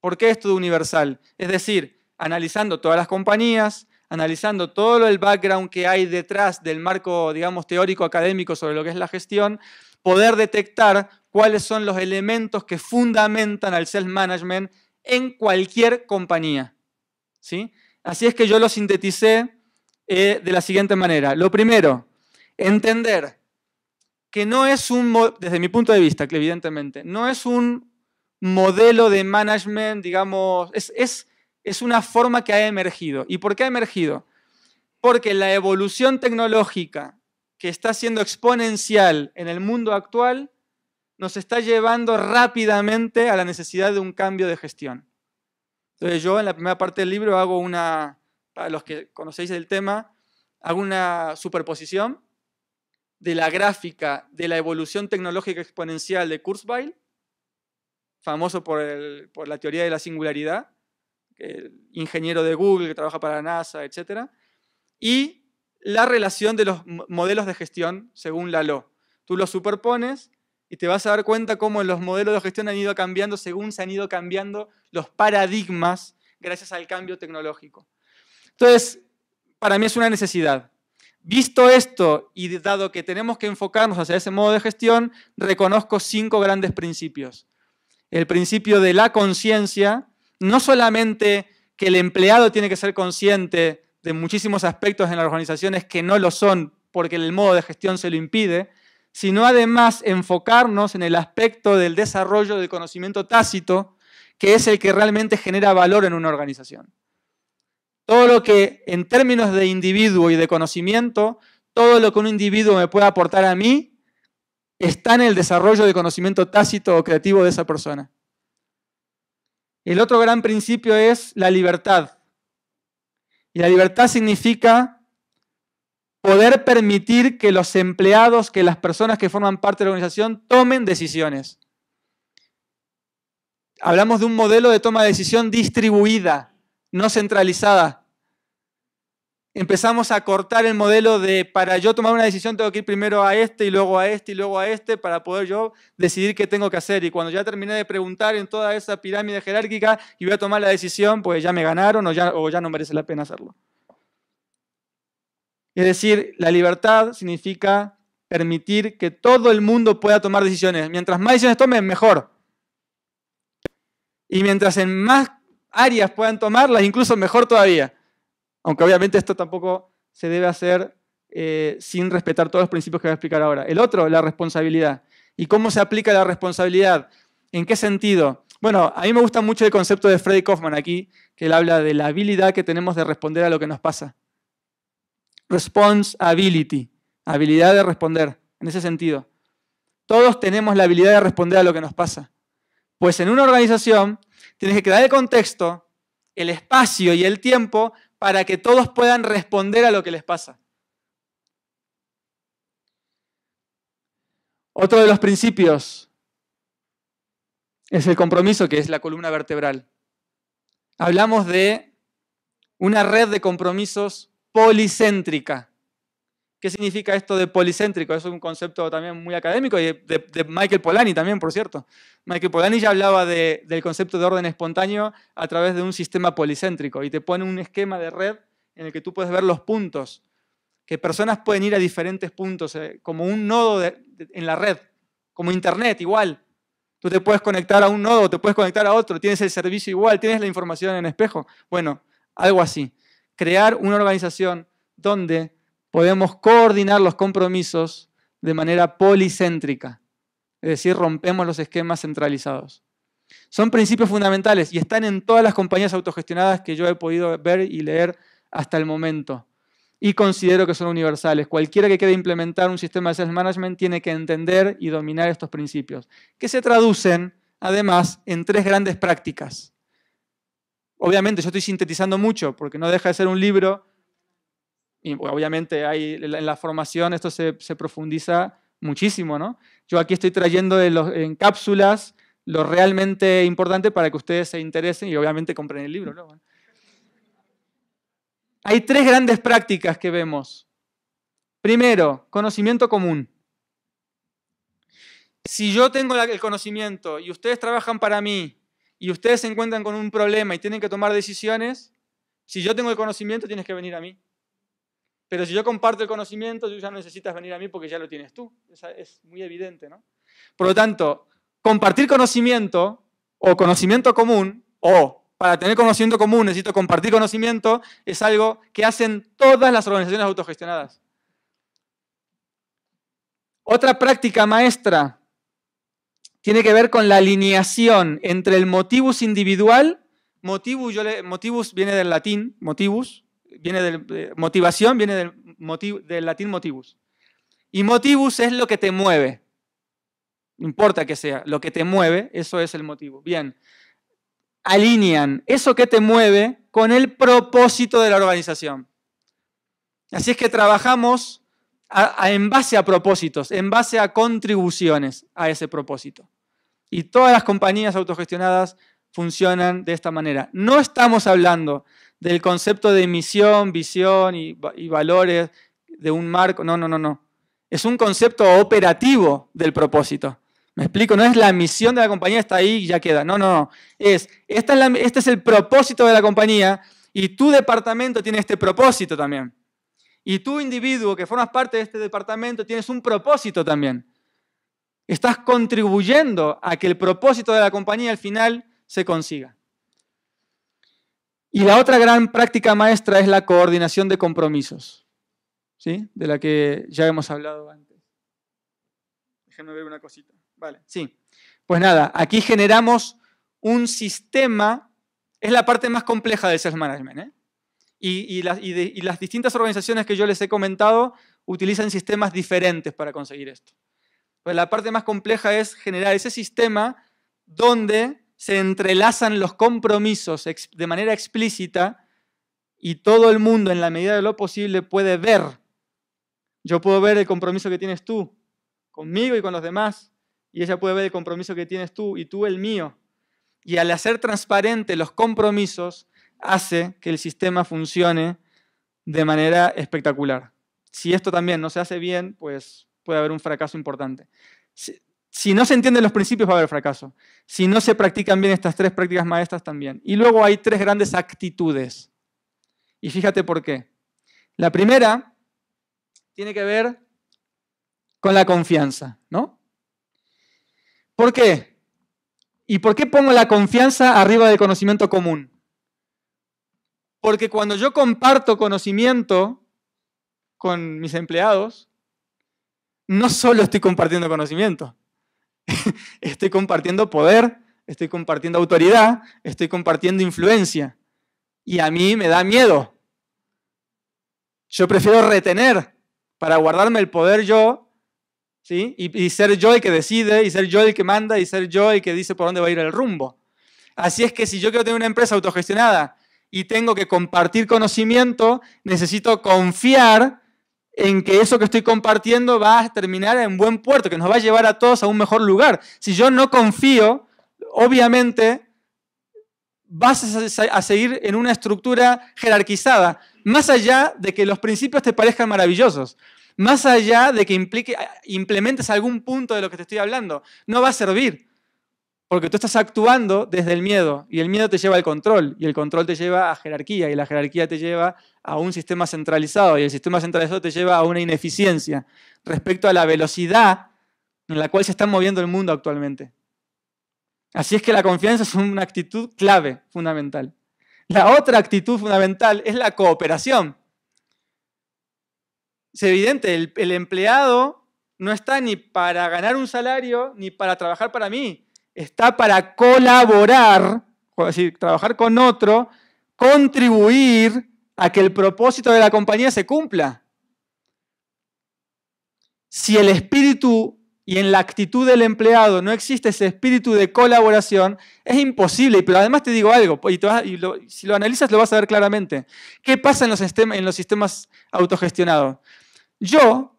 ¿Por qué esto de universal? Es decir, analizando todas las compañías, analizando todo el background que hay detrás del marco, digamos, teórico académico sobre lo que es la gestión, poder detectar cuáles son los elementos que fundamentan al self-management en cualquier compañía. ¿sí? Así es que yo lo sinteticé eh, de la siguiente manera. Lo primero, entender que no es un, desde mi punto de vista, que evidentemente, no es un modelo de management, digamos, es es una forma que ha emergido. ¿Y por qué ha emergido? Porque la evolución tecnológica que está siendo exponencial en el mundo actual nos está llevando rápidamente a la necesidad de un cambio de gestión. Entonces yo en la primera parte del libro hago una, para los que conocéis el tema, hago una superposición de la gráfica de la evolución tecnológica exponencial de Kurzweil, famoso por, por la teoría de la singularidad, ingeniero de Google que trabaja para NASA, etc. Y la relación de los modelos de gestión según la LO. Tú los superpones y te vas a dar cuenta cómo los modelos de gestión han ido cambiando según se han ido cambiando los paradigmas gracias al cambio tecnológico. Entonces, para mí es una necesidad. Visto esto y dado que tenemos que enfocarnos hacia ese modo de gestión, reconozco cinco grandes principios. El principio de la conciencia, no solamente que el empleado tiene que ser consciente de muchísimos aspectos en las organizaciones que no lo son porque el modo de gestión se lo impide, sino además enfocarnos en el aspecto del desarrollo del conocimiento tácito, que es el que realmente genera valor en una organización. Todo lo que en términos de individuo y de conocimiento, todo lo que un individuo me pueda aportar a mí, está en el desarrollo de conocimiento tácito o creativo de esa persona. El otro gran principio es la libertad. Y la libertad significa poder permitir que los empleados, que las personas que forman parte de la organización tomen decisiones. Hablamos de un modelo de toma de decisión distribuida, no centralizada empezamos a cortar el modelo de para yo tomar una decisión tengo que ir primero a este y luego a este y luego a este para poder yo decidir qué tengo que hacer. Y cuando ya terminé de preguntar en toda esa pirámide jerárquica y voy a tomar la decisión, pues ya me ganaron o ya, no merece la pena hacerlo. Es decir, la libertad significa permitir que todo el mundo pueda tomar decisiones. Mientras más decisiones tomen, mejor. Y mientras en más áreas puedan tomarlas, incluso mejor todavía. Aunque obviamente esto tampoco se debe hacer eh, sin respetar todos los principios que voy a explicar ahora. El otro, la responsabilidad. ¿Y cómo se aplica la responsabilidad? ¿En qué sentido? Bueno, a mí me gusta mucho el concepto de Freddy Kaufman aquí, que él habla de la habilidad que tenemos de responder a lo que nos pasa. ability, habilidad de responder, en ese sentido. Todos tenemos la habilidad de responder a lo que nos pasa. Pues en una organización tienes que crear el contexto, el espacio y el tiempo para que todos puedan responder a lo que les pasa. Otro de los principios es el compromiso, que es la columna vertebral. Hablamos de una red de compromisos policéntrica. ¿Qué significa esto de policéntrico? es un concepto también muy académico y de, Michael Polanyi también, por cierto. Michael Polanyi ya hablaba del concepto de orden espontáneo a través de un sistema policéntrico y te pone un esquema de red en el que tú puedes ver los puntos, que personas pueden ir a diferentes puntos, eh, como un nodo en la red, como Internet igual. Tú te puedes conectar a un nodo, te puedes conectar a otro, tienes el servicio igual, tienes la información en espejo. Bueno, algo así. Crear una organización donde podemos coordinar los compromisos de manera policéntrica, es decir, rompemos los esquemas centralizados. Son principios fundamentales y están en todas las compañías autogestionadas que yo he podido ver y leer hasta el momento. Y considero que son universales. Cualquiera que quiera implementar un sistema de sales management tiene que entender y dominar estos principios, que se traducen, además, en tres grandes prácticas. Obviamente, yo estoy sintetizando mucho, porque no deja de ser un libro y obviamente en la formación esto se, profundiza muchísimo, ¿no? Yo aquí estoy trayendo en cápsulas lo realmente importante para que ustedes se interesen y obviamente compren el libro. Hay tres grandes prácticas que vemos. Primero, conocimiento común. Si yo tengo el conocimiento y ustedes trabajan para mí y ustedes se encuentran con un problema y tienen que tomar decisiones, si yo tengo el conocimiento tienes que venir a mí. Pero si yo comparto el conocimiento, tú ya no necesitas venir a mí porque ya lo tienes tú. es muy evidente, ¿no? Por lo tanto, compartir conocimiento o conocimiento común o para tener conocimiento común necesito compartir conocimiento es algo que hacen todas las organizaciones autogestionadas. Otra práctica maestra tiene que ver con la alineación entre el motivus individual, motivus viene del latín, motivus, viene del, de, motivación viene del, del latín motivus. Y motivus es lo que te mueve. No importa que sea, lo que te mueve, eso es el motivo. Bien, alinean eso que te mueve con el propósito de la organización. Así es que trabajamos en base a propósitos, en base a contribuciones a ese propósito. Y todas las compañías autogestionadas funcionan de esta manera. No estamos hablando del concepto de misión, visión y, valores de un marco. No, no, no, no. Es un concepto operativo del propósito. Me explico, no es la misión de la compañía, está ahí y ya queda. No, no, no. Es, esta este es el propósito de la compañía y tu departamento tiene este propósito también. Y tú, individuo que formas parte de este departamento, tienes un propósito también. Estás contribuyendo a que el propósito de la compañía al final se consiga. Y la otra gran práctica maestra es la coordinación de compromisos, ¿sí? de la que ya hemos hablado antes. Déjenme ver una cosita. Vale, sí. Pues nada, aquí generamos un sistema, es la parte más compleja del self-management. ¿eh? Y, las distintas organizaciones que yo les he comentado utilizan sistemas diferentes para conseguir esto. Pues la parte más compleja es generar ese sistema donde se entrelazan los compromisos de manera explícita y todo el mundo, en la medida de lo posible, puede ver. Yo puedo ver el compromiso que tienes tú conmigo y con los demás, y ella puede ver el compromiso que tienes tú y tú el mío. Y al hacer transparente los compromisos, hace que el sistema funcione de manera espectacular. Si esto también no se hace bien, pues puede haber un fracaso importante. Si no se entienden los principios va a haber fracaso. Si no se practican bien estas tres prácticas maestras también. Y luego hay tres grandes actitudes. Y fíjate por qué. La primera tiene que ver con la confianza, ¿no? ¿Por qué? ¿Y por qué pongo la confianza arriba del conocimiento común? Porque cuando yo comparto conocimiento con mis empleados, no solo estoy compartiendo conocimiento, estoy compartiendo poder, estoy compartiendo autoridad, estoy compartiendo influencia. Y a mí me da miedo. Yo prefiero retener para guardarme el poder yo, ¿sí? Y, y, ser yo el que decide, y ser yo el que manda, y ser yo el que dice por dónde va a ir el rumbo. Así es que si yo quiero tener una empresa autogestionada y tengo que compartir conocimiento, necesito confiar en que eso que estoy compartiendo va a terminar en buen puerto, que nos va a llevar a todos a un mejor lugar. Si yo no confío, obviamente vas a seguir en una estructura jerarquizada, más allá de que los principios te parezcan maravillosos, más allá de que implique, implementes algún punto de lo que te estoy hablando, no va a servir. Porque tú estás actuando desde el miedo y el miedo te lleva al control y el control te lleva a jerarquía y la jerarquía te lleva a un sistema centralizado y el sistema centralizado te lleva a una ineficiencia respecto a la velocidad en la cual se está moviendo el mundo actualmente. Así es que la confianza es una actitud clave, fundamental. La otra actitud fundamental es la cooperación. Es evidente, el, el empleado no está ni para ganar un salario ni para trabajar para mí está para colaborar, es decir, trabajar con otro, contribuir a que el propósito de la compañía se cumpla. Si el espíritu y en la actitud del empleado no existe ese espíritu de colaboración, es imposible. Pero además te digo algo, y, si lo analizas lo vas a ver claramente. ¿Qué pasa en los, en los sistemas autogestionados? Yo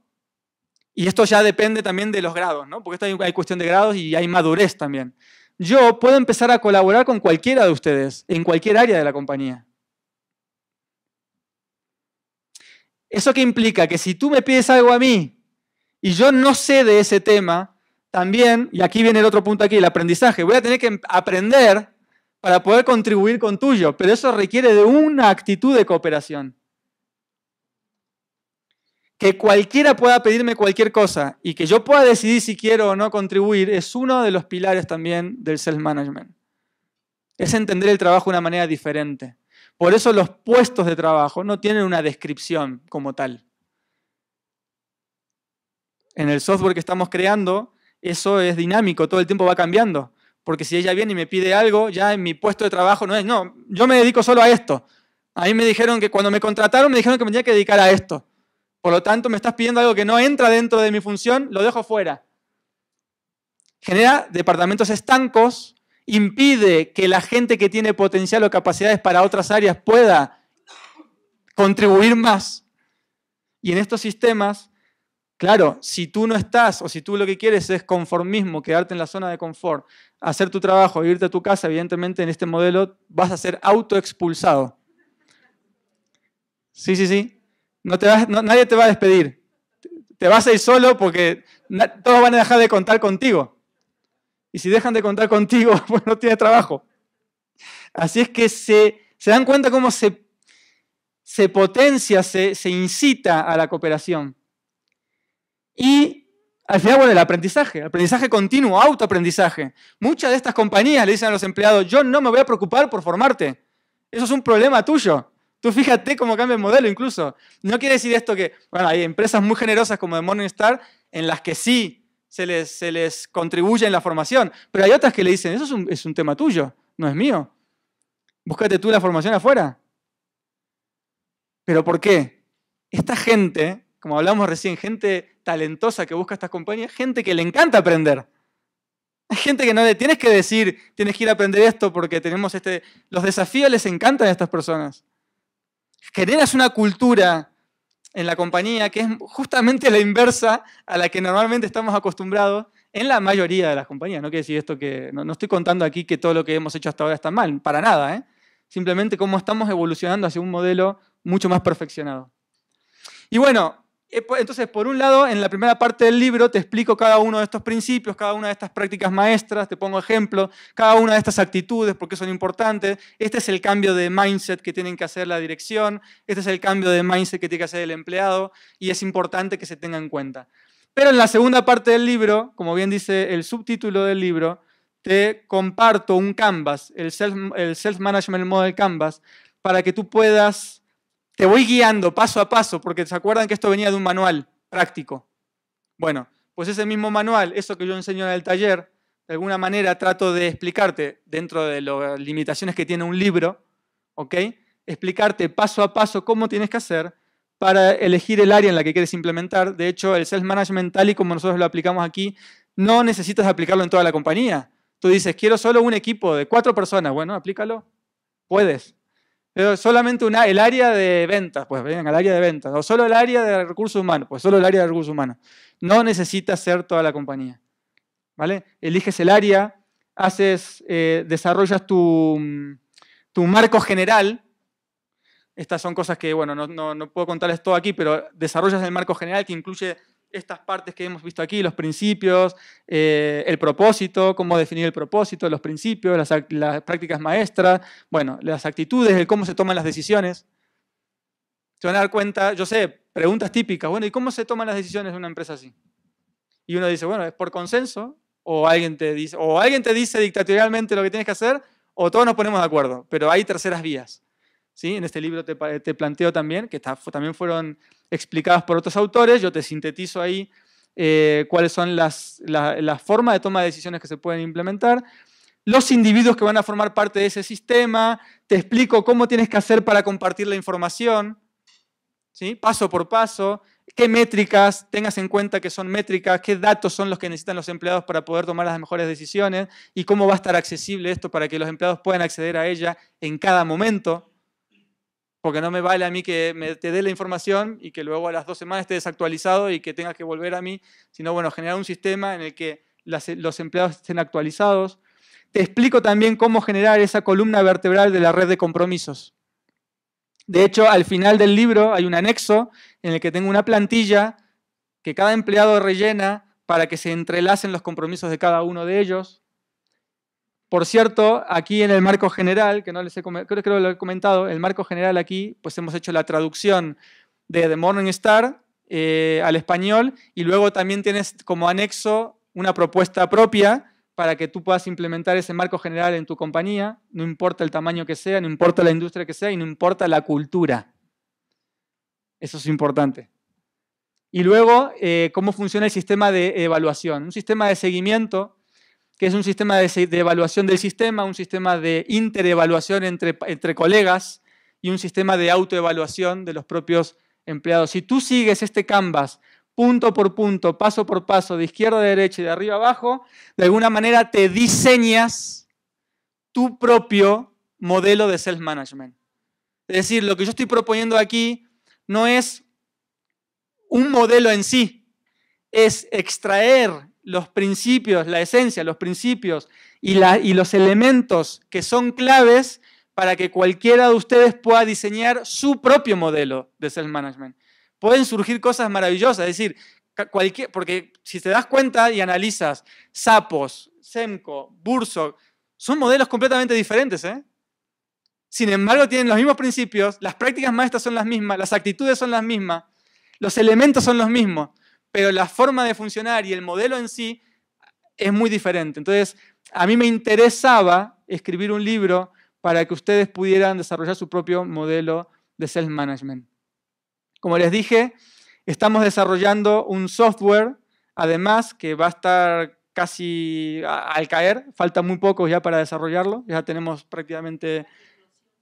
y esto ya depende también de los grados, ¿no? Porque hay, cuestión de grados y hay madurez también. Yo puedo empezar a colaborar con cualquiera de ustedes, en cualquier área de la compañía. ¿Eso qué implica? Que si tú me pides algo a mí y yo no sé de ese tema, también, y aquí viene el otro punto aquí, el aprendizaje, voy a tener que aprender para poder contribuir con tuyo, pero eso requiere de una actitud de cooperación que cualquiera pueda pedirme cualquier cosa y que yo pueda decidir si quiero o no contribuir es uno de los pilares también del self-management. Es entender el trabajo de una manera diferente. Por eso los puestos de trabajo no tienen una descripción como tal. En el software que estamos creando, eso es dinámico, todo el tiempo va cambiando. Porque si ella viene y me pide algo, ya en mi puesto de trabajo no es, no, yo me dedico solo a esto. A mí me dijeron que cuando me contrataron me dijeron que me tenía que dedicar a esto. Por lo tanto, me estás pidiendo algo que no entra dentro de mi función, lo dejo fuera. Genera departamentos estancos, impide que la gente que tiene potencial o capacidades para otras áreas pueda contribuir más. Y en estos sistemas, claro, si tú no estás o si tú lo que quieres es conformismo, quedarte en la zona de confort, hacer tu trabajo, irte a tu casa, evidentemente en este modelo vas a ser autoexpulsado. Sí, sí, sí. No te nadie te va a despedir. Te vas a ir solo porque todos van a dejar de contar contigo. Y si dejan de contar contigo, pues no tienes trabajo. Así es que se, dan cuenta cómo se, se potencia, se, se incita a la cooperación. Y al final, bueno, el aprendizaje, aprendizaje continuo, autoaprendizaje. Muchas de estas compañías le dicen a los empleados, yo no me voy a preocupar por formarte. Eso es un problema tuyo. Tú fíjate cómo cambia el modelo incluso. No quiere decir esto que, bueno, hay empresas muy generosas como de Star en las que sí se les, contribuye en la formación, pero hay otras que le dicen, eso es un, tema tuyo, no es mío. Búscate tú la formación afuera. ¿Pero por qué? Esta gente, como hablamos recién, gente talentosa que busca estas compañías, gente que le encanta aprender. Hay gente que no le tienes que decir, tienes que ir a aprender esto porque tenemos este... Los desafíos les encantan a estas personas generas una cultura en la compañía que es justamente la inversa a la que normalmente estamos acostumbrados en la mayoría de las compañías. No decir esto que, no, estoy contando aquí que todo lo que hemos hecho hasta ahora está mal, para nada, ¿eh? simplemente cómo estamos evolucionando hacia un modelo mucho más perfeccionado. Y bueno, eh, pues, entonces, por un lado, en la primera parte del libro te explico cada uno de estos principios, cada una de estas prácticas maestras, te pongo ejemplo, cada una de estas actitudes, porque son importantes. Este es el cambio de mindset que tienen que hacer la dirección, este es el cambio de mindset que tiene que hacer el empleado y es importante que se tenga en cuenta. Pero en la segunda parte del libro, como bien dice el subtítulo del libro, te comparto un canvas, el Self-Management Model Canvas, para que tú puedas te voy guiando paso a paso, porque se acuerdan que esto venía de un manual práctico. Bueno, pues ese mismo manual, eso que yo enseño en el taller, de alguna manera trato de explicarte, dentro de las limitaciones que tiene un libro, ¿ok? Explicarte paso a paso cómo tienes que hacer para elegir el área en la que quieres implementar. De hecho, el self-management tal y como nosotros lo aplicamos aquí, no necesitas aplicarlo en toda la compañía. Tú dices, quiero solo un equipo de cuatro personas. Bueno, aplícalo. Puedes solamente una, el área de ventas, pues vengan al área de ventas, o solo el área de recursos humanos, pues solo el área de recursos humanos. No necesitas ser toda la compañía. ¿Vale? Eliges el área, haces, eh, desarrollas mm, tu, marco general. Estas son cosas que, bueno, no, no, no puedo contarles todo aquí, pero desarrollas el marco general que incluye estas partes que hemos visto aquí, los principios, eh, el propósito, cómo definir el propósito, los principios, las, prácticas maestras, bueno, las actitudes, el cómo se toman las decisiones. Se van a dar cuenta, yo sé, preguntas típicas, bueno, ¿y cómo se toman las decisiones en una empresa así? Y uno dice, bueno, es por consenso, o alguien te dice, o alguien te dice dictatorialmente lo que tienes que hacer, o todos nos ponemos de acuerdo, pero hay terceras vías. ¿Sí? En este libro te, planteo también, que también fueron explicadas por otros autores. Yo te sintetizo ahí eh, cuáles son las, las formas de toma de decisiones que se pueden implementar los individuos que van a formar parte de ese sistema, te explico cómo tienes que hacer para compartir la información, ¿sí? paso por paso, qué métricas tengas en cuenta que son métricas, qué datos son los que necesitan los empleados para poder tomar las mejores decisiones y cómo va a estar accesible esto para que los empleados puedan acceder a ella en cada momento porque no me vale a mí que me, te dé la información y que luego a las dos semanas esté desactualizado y que tengas que volver a mí, sino bueno, generar un sistema en el que los empleados estén actualizados. Te explico también cómo generar esa columna vertebral de la red de compromisos. De hecho, al final del libro hay un anexo en el que tengo una plantilla que cada empleado rellena para que se entrelacen los compromisos de cada uno de ellos. Por cierto, aquí en el marco general, que no les he creo que lo he comentado, el marco general aquí, pues hemos hecho la traducción de The Morning Star eh, al español y luego también tienes como anexo una propuesta propia para que tú puedas implementar ese marco general en tu compañía, no importa el tamaño que sea, no importa la industria que sea y no importa la cultura. Eso es importante. Y luego, eh, cómo funciona el sistema de evaluación. Un sistema de seguimiento que es un sistema de, evaluación del sistema, un sistema de interevaluación entre, entre colegas y un sistema de autoevaluación de los propios empleados. Si tú sigues este Canvas punto por punto, paso por paso, de izquierda a derecha y de arriba a abajo, de alguna manera te diseñas tu propio modelo de self-management. Es decir, lo que yo estoy proponiendo aquí no es un modelo en sí, es extraer los principios, la esencia, los principios y, los elementos que son claves para que cualquiera de ustedes pueda diseñar su propio modelo de self-management. Pueden surgir cosas maravillosas, es decir, cualquier, porque si te das cuenta y analizas Sapos, Semco, Burso, son modelos completamente diferentes. ¿eh? Sin embargo, tienen los mismos principios, las prácticas maestras son las mismas, las actitudes son las mismas, los elementos son los mismos pero la forma de funcionar y el modelo en sí es muy diferente. Entonces, a mí me interesaba escribir un libro para que ustedes pudieran desarrollar su propio modelo de self-management. Como les dije, estamos desarrollando un software, además, que va a estar casi al caer, falta muy poco ya para desarrollarlo, ya tenemos prácticamente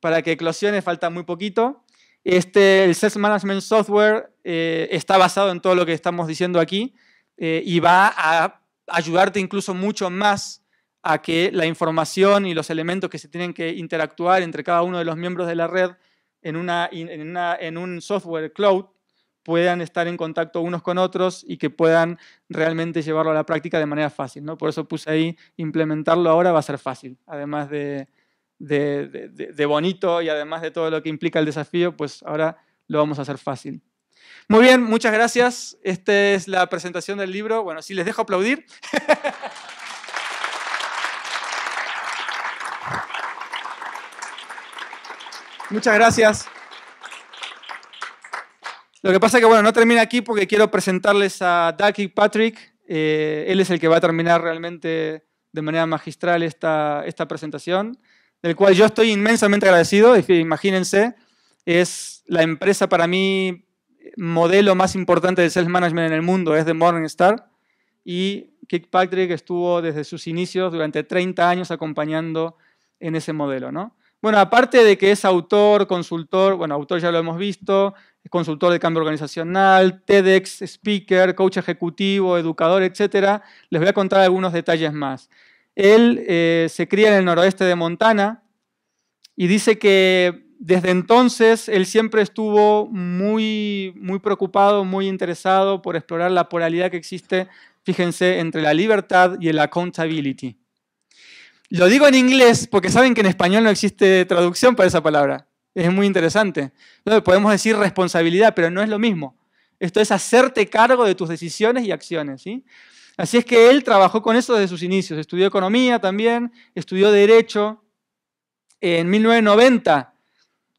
para que eclosione, falta muy poquito. Este, el Sales Management Software eh, está basado en todo lo que estamos diciendo aquí eh, y va a ayudarte incluso mucho más a que la información y los elementos que se tienen que interactuar entre cada uno de los miembros de la red en, en un software cloud puedan estar en contacto unos con otros y que puedan realmente llevarlo a la práctica de manera fácil. ¿no? Por eso puse ahí, implementarlo ahora va a ser fácil, además de, de, bonito y además de todo lo que implica el desafío, pues ahora lo vamos a hacer fácil. Muy bien, muchas gracias. Esta es la presentación del libro. Bueno, sí, les dejo aplaudir. muchas gracias. Lo que pasa es que, bueno, no termina aquí porque quiero presentarles a Ducky Patrick. Eh, él es el que va a terminar realmente de manera magistral esta presentación del cual yo estoy inmensamente agradecido. Imagínense, es la empresa para mí eh, modelo más importante de sales management en el mundo, es de Morningstar. Y Patrick estuvo desde sus inicios durante 30 años acompañando en ese modelo. ¿no? Bueno, aparte de que es autor, consultor, bueno, autor ya lo hemos visto, es consultor de cambio organizacional, TEDx, speaker, coach ejecutivo, educador, etcétera. les voy a contar algunos detalles más. Él eh, se cría en el noroeste de Montana y dice que desde entonces él siempre estuvo muy, muy preocupado, muy interesado por explorar la polaridad que existe, fíjense, entre la libertad y el accountability. Lo digo en inglés porque saben que en español no existe traducción para esa palabra. Es muy interesante. No podemos decir responsabilidad, pero no es lo mismo. Esto es hacerte cargo de tus decisiones y acciones. ¿sí? Así es que él trabajó con eso desde sus inicios. Estudió economía también, estudió derecho. En 1990,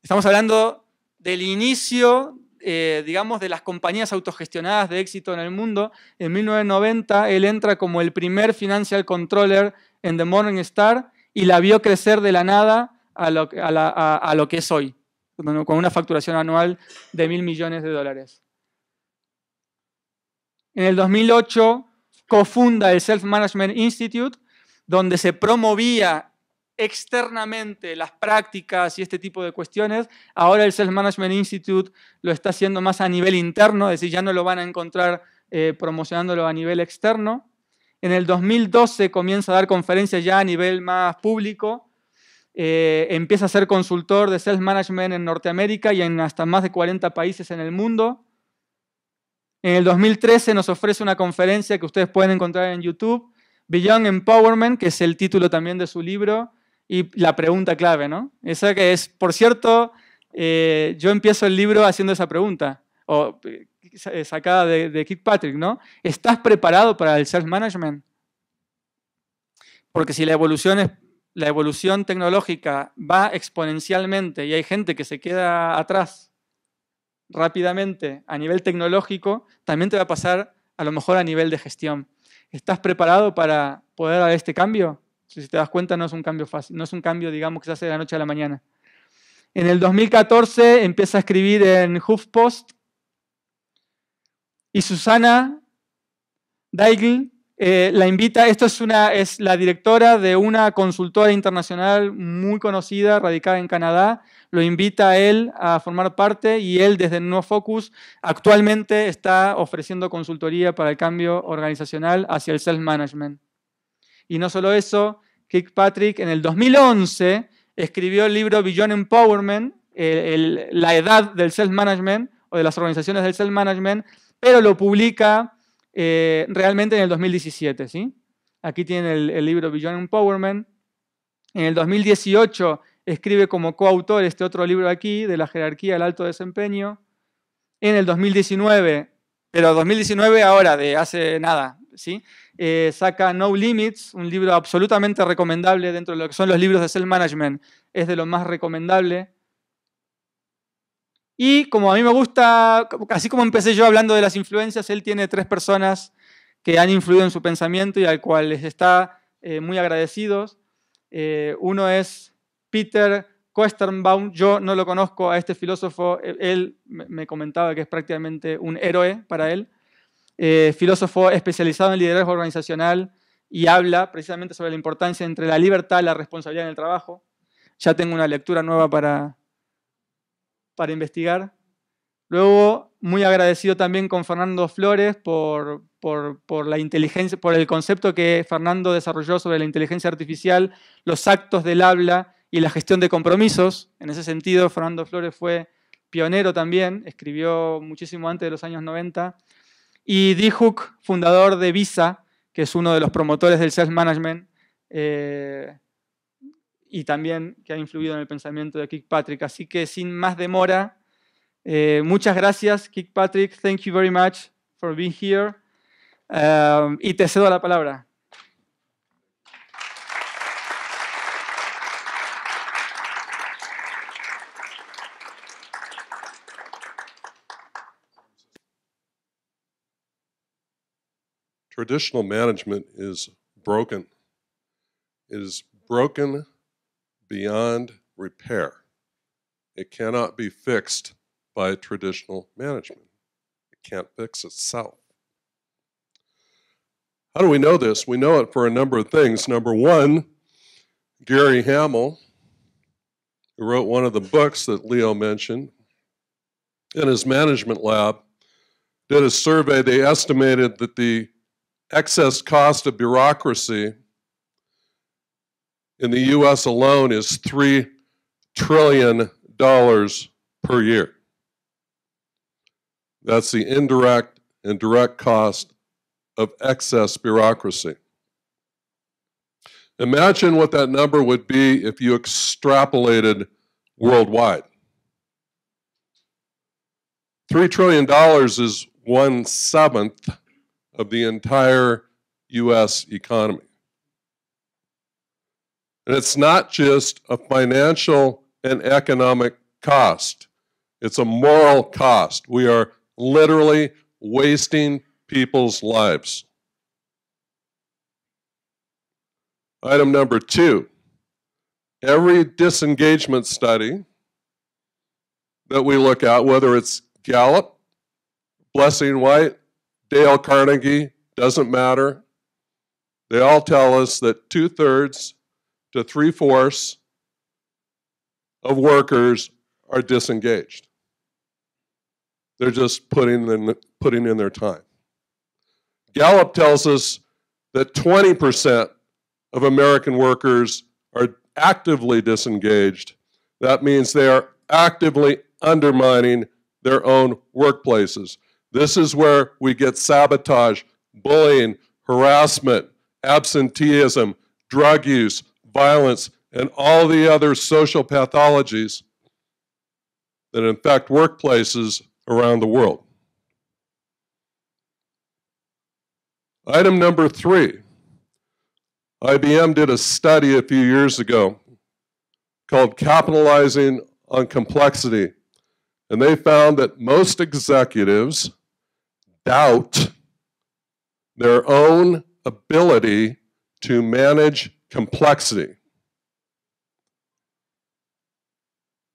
estamos hablando del inicio, eh, digamos, de las compañías autogestionadas de éxito en el mundo. En 1990, él entra como el primer financial controller en The Morning Star y la vio crecer de la nada a lo que es hoy, con una facturación anual de mil millones de dólares. En el 2008 cofunda el Self Management Institute, donde se promovía externamente las prácticas y este tipo de cuestiones. Ahora el Self Management Institute lo está haciendo más a nivel interno, es decir, ya no lo van a encontrar eh, promocionándolo a nivel externo. En el 2012 comienza a dar conferencias ya a nivel más público. Eh, empieza a ser consultor de self management en Norteamérica y en hasta más de 40 países en el mundo. En el 2013 nos ofrece una conferencia que ustedes pueden encontrar en YouTube, Beyond Empowerment, que es el título también de su libro, y la pregunta clave, ¿no? Esa que es, por cierto, eh, yo empiezo el libro haciendo esa pregunta, eh, sacada de, de Patrick. ¿no? ¿Estás preparado para el self-management? Porque si la evolución es la evolución tecnológica va exponencialmente y hay gente que se queda atrás rápidamente a nivel tecnológico, también te va a pasar a lo mejor a nivel de gestión. ¿Estás preparado para poder dar este cambio? Si te das cuenta, no es un cambio fácil, no es un cambio, digamos, que se hace de la noche a la mañana. En el 2014 empieza a escribir en HuffPost y Susana Daigle eh, la invita, esto es, una, es la directora de una consultora internacional muy conocida, radicada en Canadá, lo invita a él a formar parte y él desde No Focus actualmente está ofreciendo consultoría para el cambio organizacional hacia el self-management. Y no solo eso, Kirkpatrick en el 2011 escribió el libro Beyond Empowerment, la edad del self-management o de las organizaciones del self-management, pero lo publica eh, realmente en el 2017. ¿sí? Aquí tiene el, libro Beyond Empowerment. En el 2018 escribe como coautor este otro libro aquí, de la jerarquía del alto desempeño. En el 2019, pero 2019 ahora, de hace nada, ¿sí? Eh, saca No Limits, un libro absolutamente recomendable dentro de lo que son los libros de Self Management. Es de lo más recomendable. Y como a mí me gusta, así como empecé yo hablando de las influencias, él tiene tres personas que han influido en su pensamiento y al cual les está eh, muy agradecidos. Eh, uno es Peter Koesternbaum. Yo no lo conozco a este filósofo. E-, él me comentaba que es prácticamente un héroe para él. Eh, filósofo especializado en liderazgo organizacional y habla precisamente sobre la importancia entre la libertad y la responsabilidad en el trabajo. Ya tengo una lectura nueva para, para investigar. Luego, muy agradecido también con Fernando Flores por, la inteligencia, por el concepto que Fernando desarrolló sobre la inteligencia artificial, los actos del habla y la gestión de compromisos. En ese sentido, Fernando Flores fue pionero también, escribió muchísimo antes de los años 90. Y D. Hook, fundador de Visa, que es uno de los promotores del sales management eh, y también que ha influido en el pensamiento de Kirkpatrick. Así que sin más demora, eh, muchas gracias Kirkpatrick, thank you very much for being here um, y te cedo la palabra. Traditional management is broken. is broken beyond repair. It cannot be fixed by traditional management. It can't fix itself. How do we know this? We know it for a number of things. Number one, Gary Hamill, who wrote one of the books that Leo mentioned, in his management lab, did a survey. They estimated that the excess cost of bureaucracy in the US alone is $3 trillion per year. That's the indirect and direct cost of excess bureaucracy. Imagine what that number would be if you extrapolated worldwide. $3 trillion is one seventh of the entire US economy. And it's not just a financial and economic cost, it's a moral cost. We are literally wasting people's lives. Item number two every disengagement study that we look at, whether it's Gallup, Blessing White, Dale Carnegie, doesn't matter. They all tell us that two thirds to three fourths of workers are disengaged. They're just putting in, putting in their time. Gallup tells us that 20% of American workers are actively disengaged. That means they are actively undermining their own workplaces. This is where we get sabotage, bullying, harassment, absenteeism, drug use, violence, and all the other social pathologies that infect workplaces around the world. Item number three IBM did a study a few years ago called Capitalizing on Complexity, and they found that most executives doubt their own ability to manage complexity.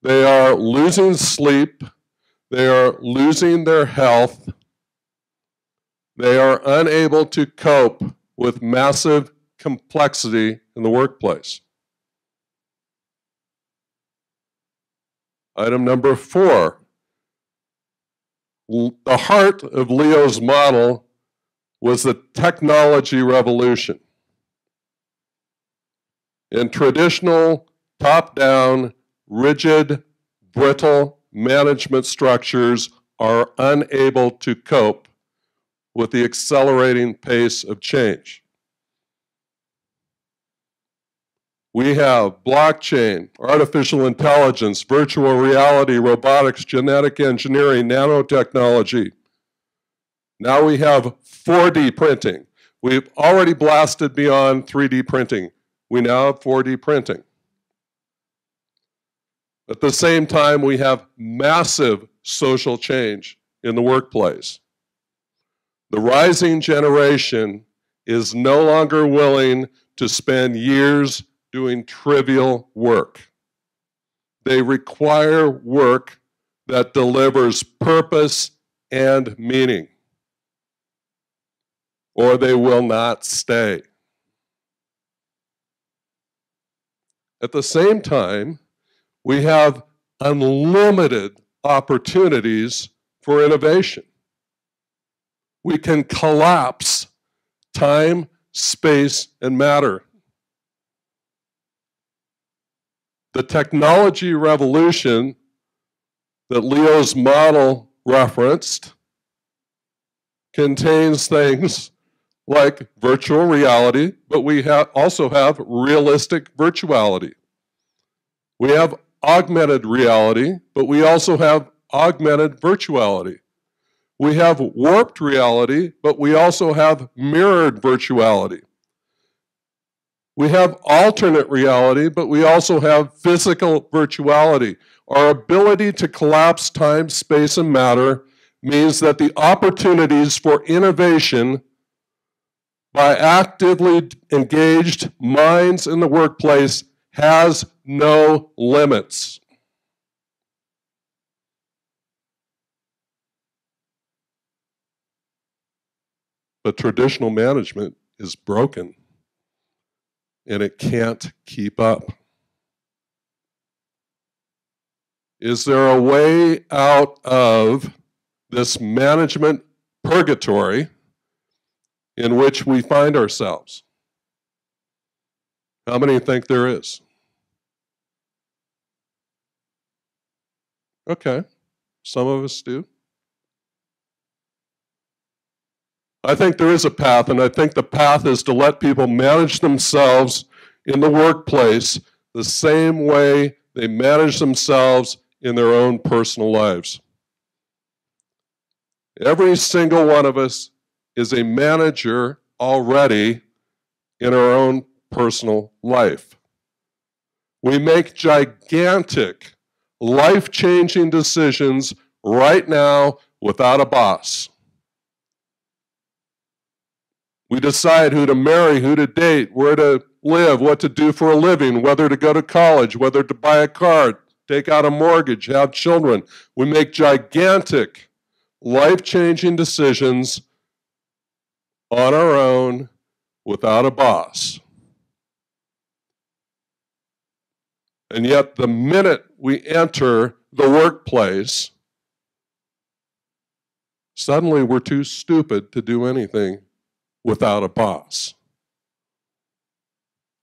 They are losing sleep. They are losing their health. They are unable to cope with massive complexity in the workplace. Item number four the heart of Leo's model was the technology revolution. In traditional, top down, rigid, brittle management structures are unable to cope with the accelerating pace of change. We have blockchain, artificial intelligence, virtual reality, robotics, genetic engineering, nanotechnology. Now we have 4D printing. We've already blasted beyond 3D printing we now have 4D printing. At the same time, we have massive social change in the workplace. The rising generation is no longer willing to spend years doing trivial work. They require work that delivers purpose and meaning, or they will not stay. At the same time, we have unlimited opportunities for innovation. We can collapse time, space, and matter. The technology revolution that Leo's model referenced contains things like virtual reality, but we ha also have realistic virtuality. We have augmented reality, but we also have augmented virtuality. We have warped reality, but we also have mirrored virtuality. We have alternate reality, but we also have physical virtuality. Our ability to collapse time, space, and matter means that the opportunities for innovation by actively engaged minds in the workplace has no limits. But traditional management is broken and it can't keep up. Is there a way out of this management purgatory? in which we find ourselves? How many think there is? Okay, some of us do. I think there is a path, and I think the path is to let people manage themselves in the workplace the same way they manage themselves in their own personal lives. Every single one of us is a manager already in our own personal life. We make gigantic, life changing decisions right now without a boss. We decide who to marry, who to date, where to live, what to do for a living, whether to go to college, whether to buy a car, take out a mortgage, have children. We make gigantic, life changing decisions on our own without a boss. And yet, the minute we enter the workplace, suddenly we're too stupid to do anything without a boss.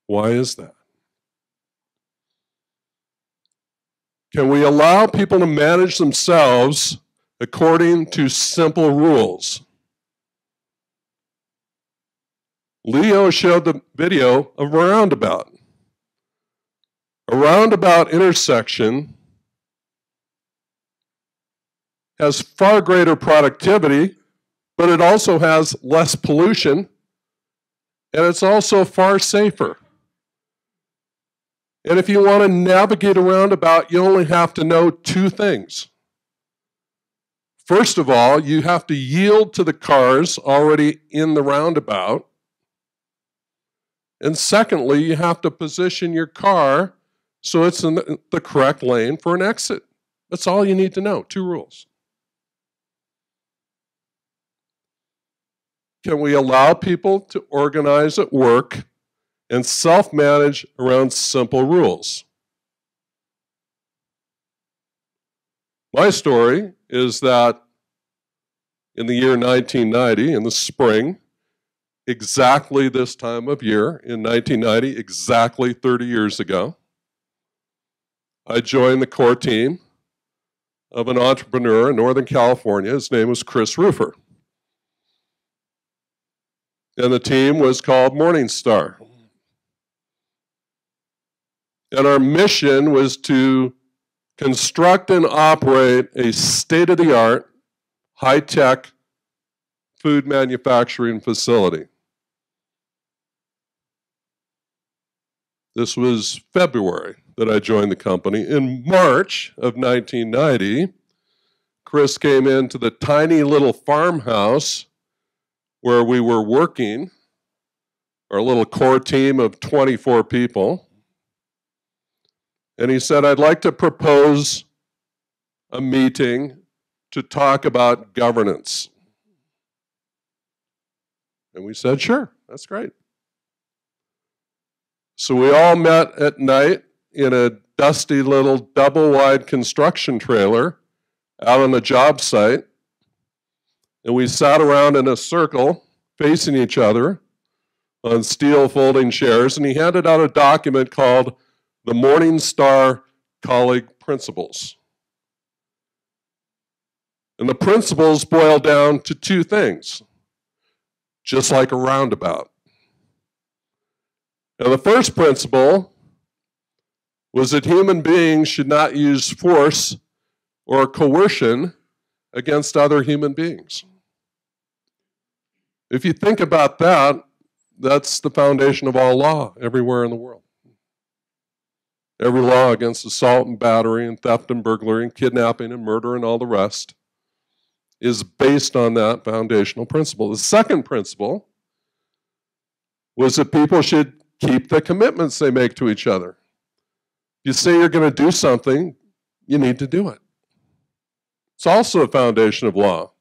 Why is that? Can we allow people to manage themselves according to simple rules? Leo showed the video of a roundabout. A roundabout intersection has far greater productivity, but it also has less pollution, and it's also far safer. And if you want to navigate a roundabout, you only have to know two things. First of all, you have to yield to the cars already in the roundabout. And secondly, you have to position your car so it's in the correct lane for an exit. That's all you need to know. Two rules. Can we allow people to organize at work and self manage around simple rules? My story is that in the year 1990, in the spring, exactly this time of year in 1990, exactly 30 years ago, I joined the core team of an entrepreneur in Northern California. His name was Chris Roofer. And the team was called Morningstar. And our mission was to construct and operate a state of the art, high tech food manufacturing facility. This was February that I joined the company. In March of 1990, Chris came into the tiny little farmhouse where we were working, our little core team of 24 people. And he said, I'd like to propose a meeting to talk about governance. And we said, sure, that's great. So we all met at night in a dusty little double wide construction trailer out on a job site. And we sat around in a circle facing each other on steel folding chairs. And he handed out a document called the Morning Star Colleague Principles. And the principles boil down to two things, just like a roundabout now, the first principle was that human beings should not use force or coercion against other human beings. If you think about that, that's the foundation of all law everywhere in the world. Every law against assault and battery and theft and burglary and kidnapping and murder and all the rest is based on that foundational principle. The second principle was that people should keep the commitments they make to each other. You say you're going to do something, you need to do it. It's also a foundation of law.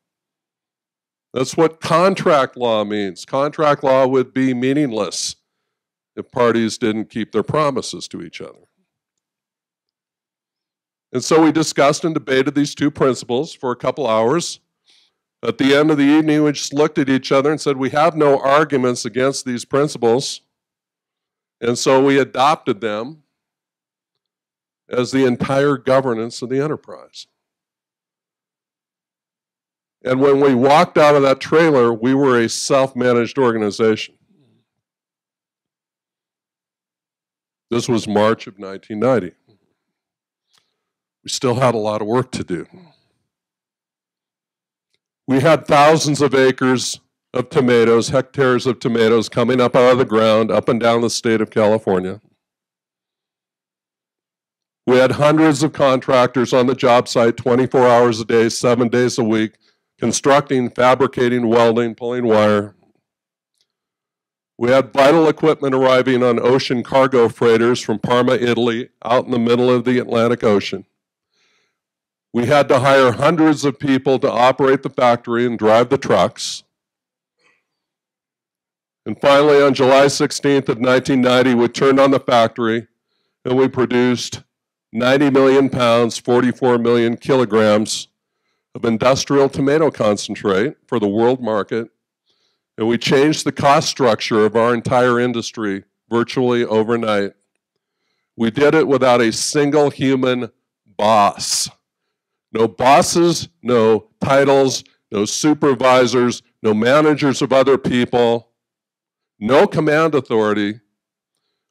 That's what contract law means. Contract law would be meaningless if parties didn't keep their promises to each other. And so we discussed and debated these two principles for a couple hours. At the end of the evening, we just looked at each other and said, We have no arguments against these principles. And so we adopted them as the entire governance of the enterprise. And when we walked out of that trailer, we were a self managed organization. This was March of 1990. We still had a lot of work to do. We had thousands of acres of tomatoes, hectares of tomatoes coming up out of the ground up and down the state of California. We had hundreds of contractors on the job site 24 hours a day, seven days a week, constructing, fabricating, welding, pulling wire. We had vital equipment arriving on ocean cargo freighters from Parma, Italy, out in the middle of the Atlantic Ocean. We had to hire hundreds of people to operate the factory and drive the trucks. And finally, on July 16th of 1990, we turned on the factory and we produced 90 million pounds, 44 million kilograms of industrial tomato concentrate for the world market. And we changed the cost structure of our entire industry virtually overnight. We did it without a single human boss. No bosses, no titles, no supervisors, no managers of other people no command authority.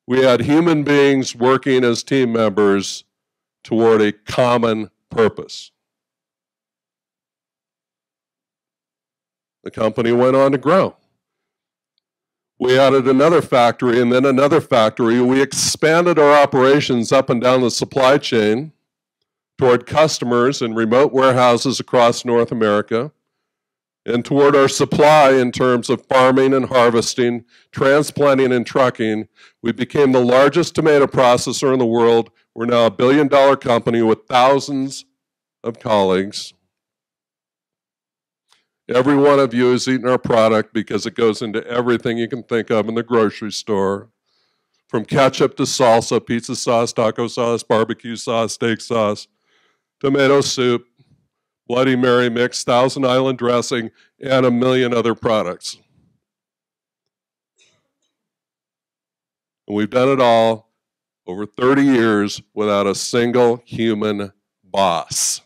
We had human beings working as team members toward a common purpose. The company went on to grow. We added another factory and then another factory. We expanded our operations up and down the supply chain toward customers in remote warehouses across North America and toward our supply in terms of farming and harvesting, transplanting and trucking. We became the largest tomato processor in the world. We're now a billion dollar company with thousands of colleagues. Every one of you is eating our product because it goes into everything you can think of in the grocery store from ketchup to salsa, pizza sauce, taco sauce, barbecue sauce, steak sauce, tomato soup, Bloody Mary mix, Thousand Island dressing, and a million other products. And we've done it all over 30 years without a single human boss.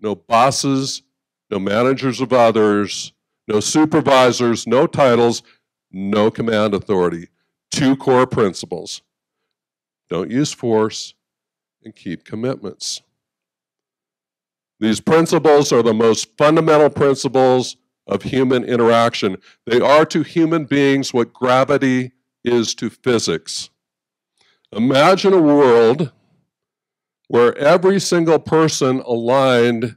No bosses, no managers of others, no supervisors, no titles, no command authority. Two core principles don't use force and keep commitments. These principles are the most fundamental principles of human interaction. They are to human beings what gravity is to physics. Imagine a world where every single person aligned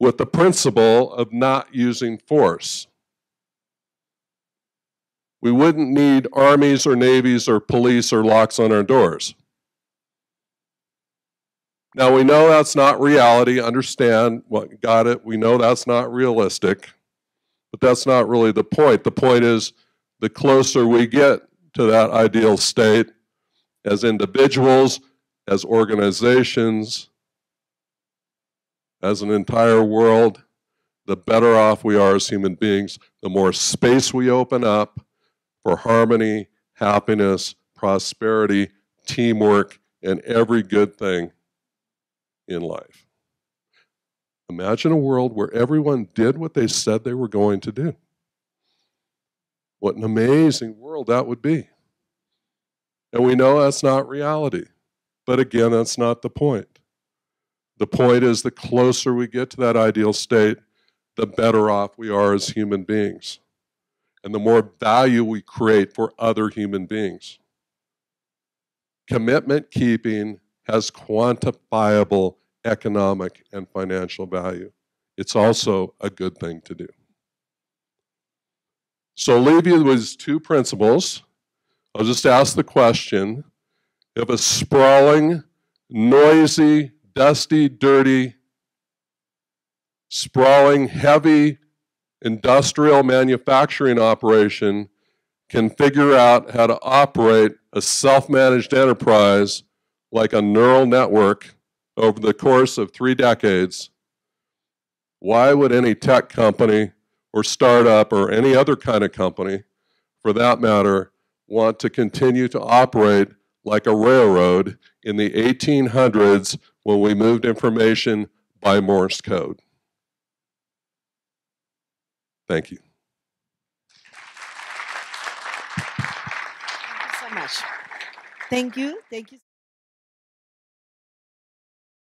with the principle of not using force. We wouldn't need armies or navies or police or locks on our doors. Now we know that's not reality. Understand, well, got it. We know that's not realistic, but that's not really the point. The point is the closer we get to that ideal state as individuals, as organizations, as an entire world, the better off we are as human beings, the more space we open up for harmony, happiness, prosperity, teamwork, and every good thing in life. Imagine a world where everyone did what they said they were going to do. What an amazing world that would be. And we know that's not reality. But again, that's not the point. The point is the closer we get to that ideal state, the better off we are as human beings. And the more value we create for other human beings. Commitment keeping has quantifiable economic and financial value. It's also a good thing to do. So I'll leave you with two principles. I'll just ask the question if a sprawling, noisy, dusty, dirty, sprawling, heavy industrial manufacturing operation can figure out how to operate a self managed enterprise like a neural network over the course of three decades, why would any tech company or startup or any other kind of company, for that matter, want to continue to operate like a railroad in the 1800s when we moved information by Morse code? Thank you. Thank you so much. Thank you. Thank you.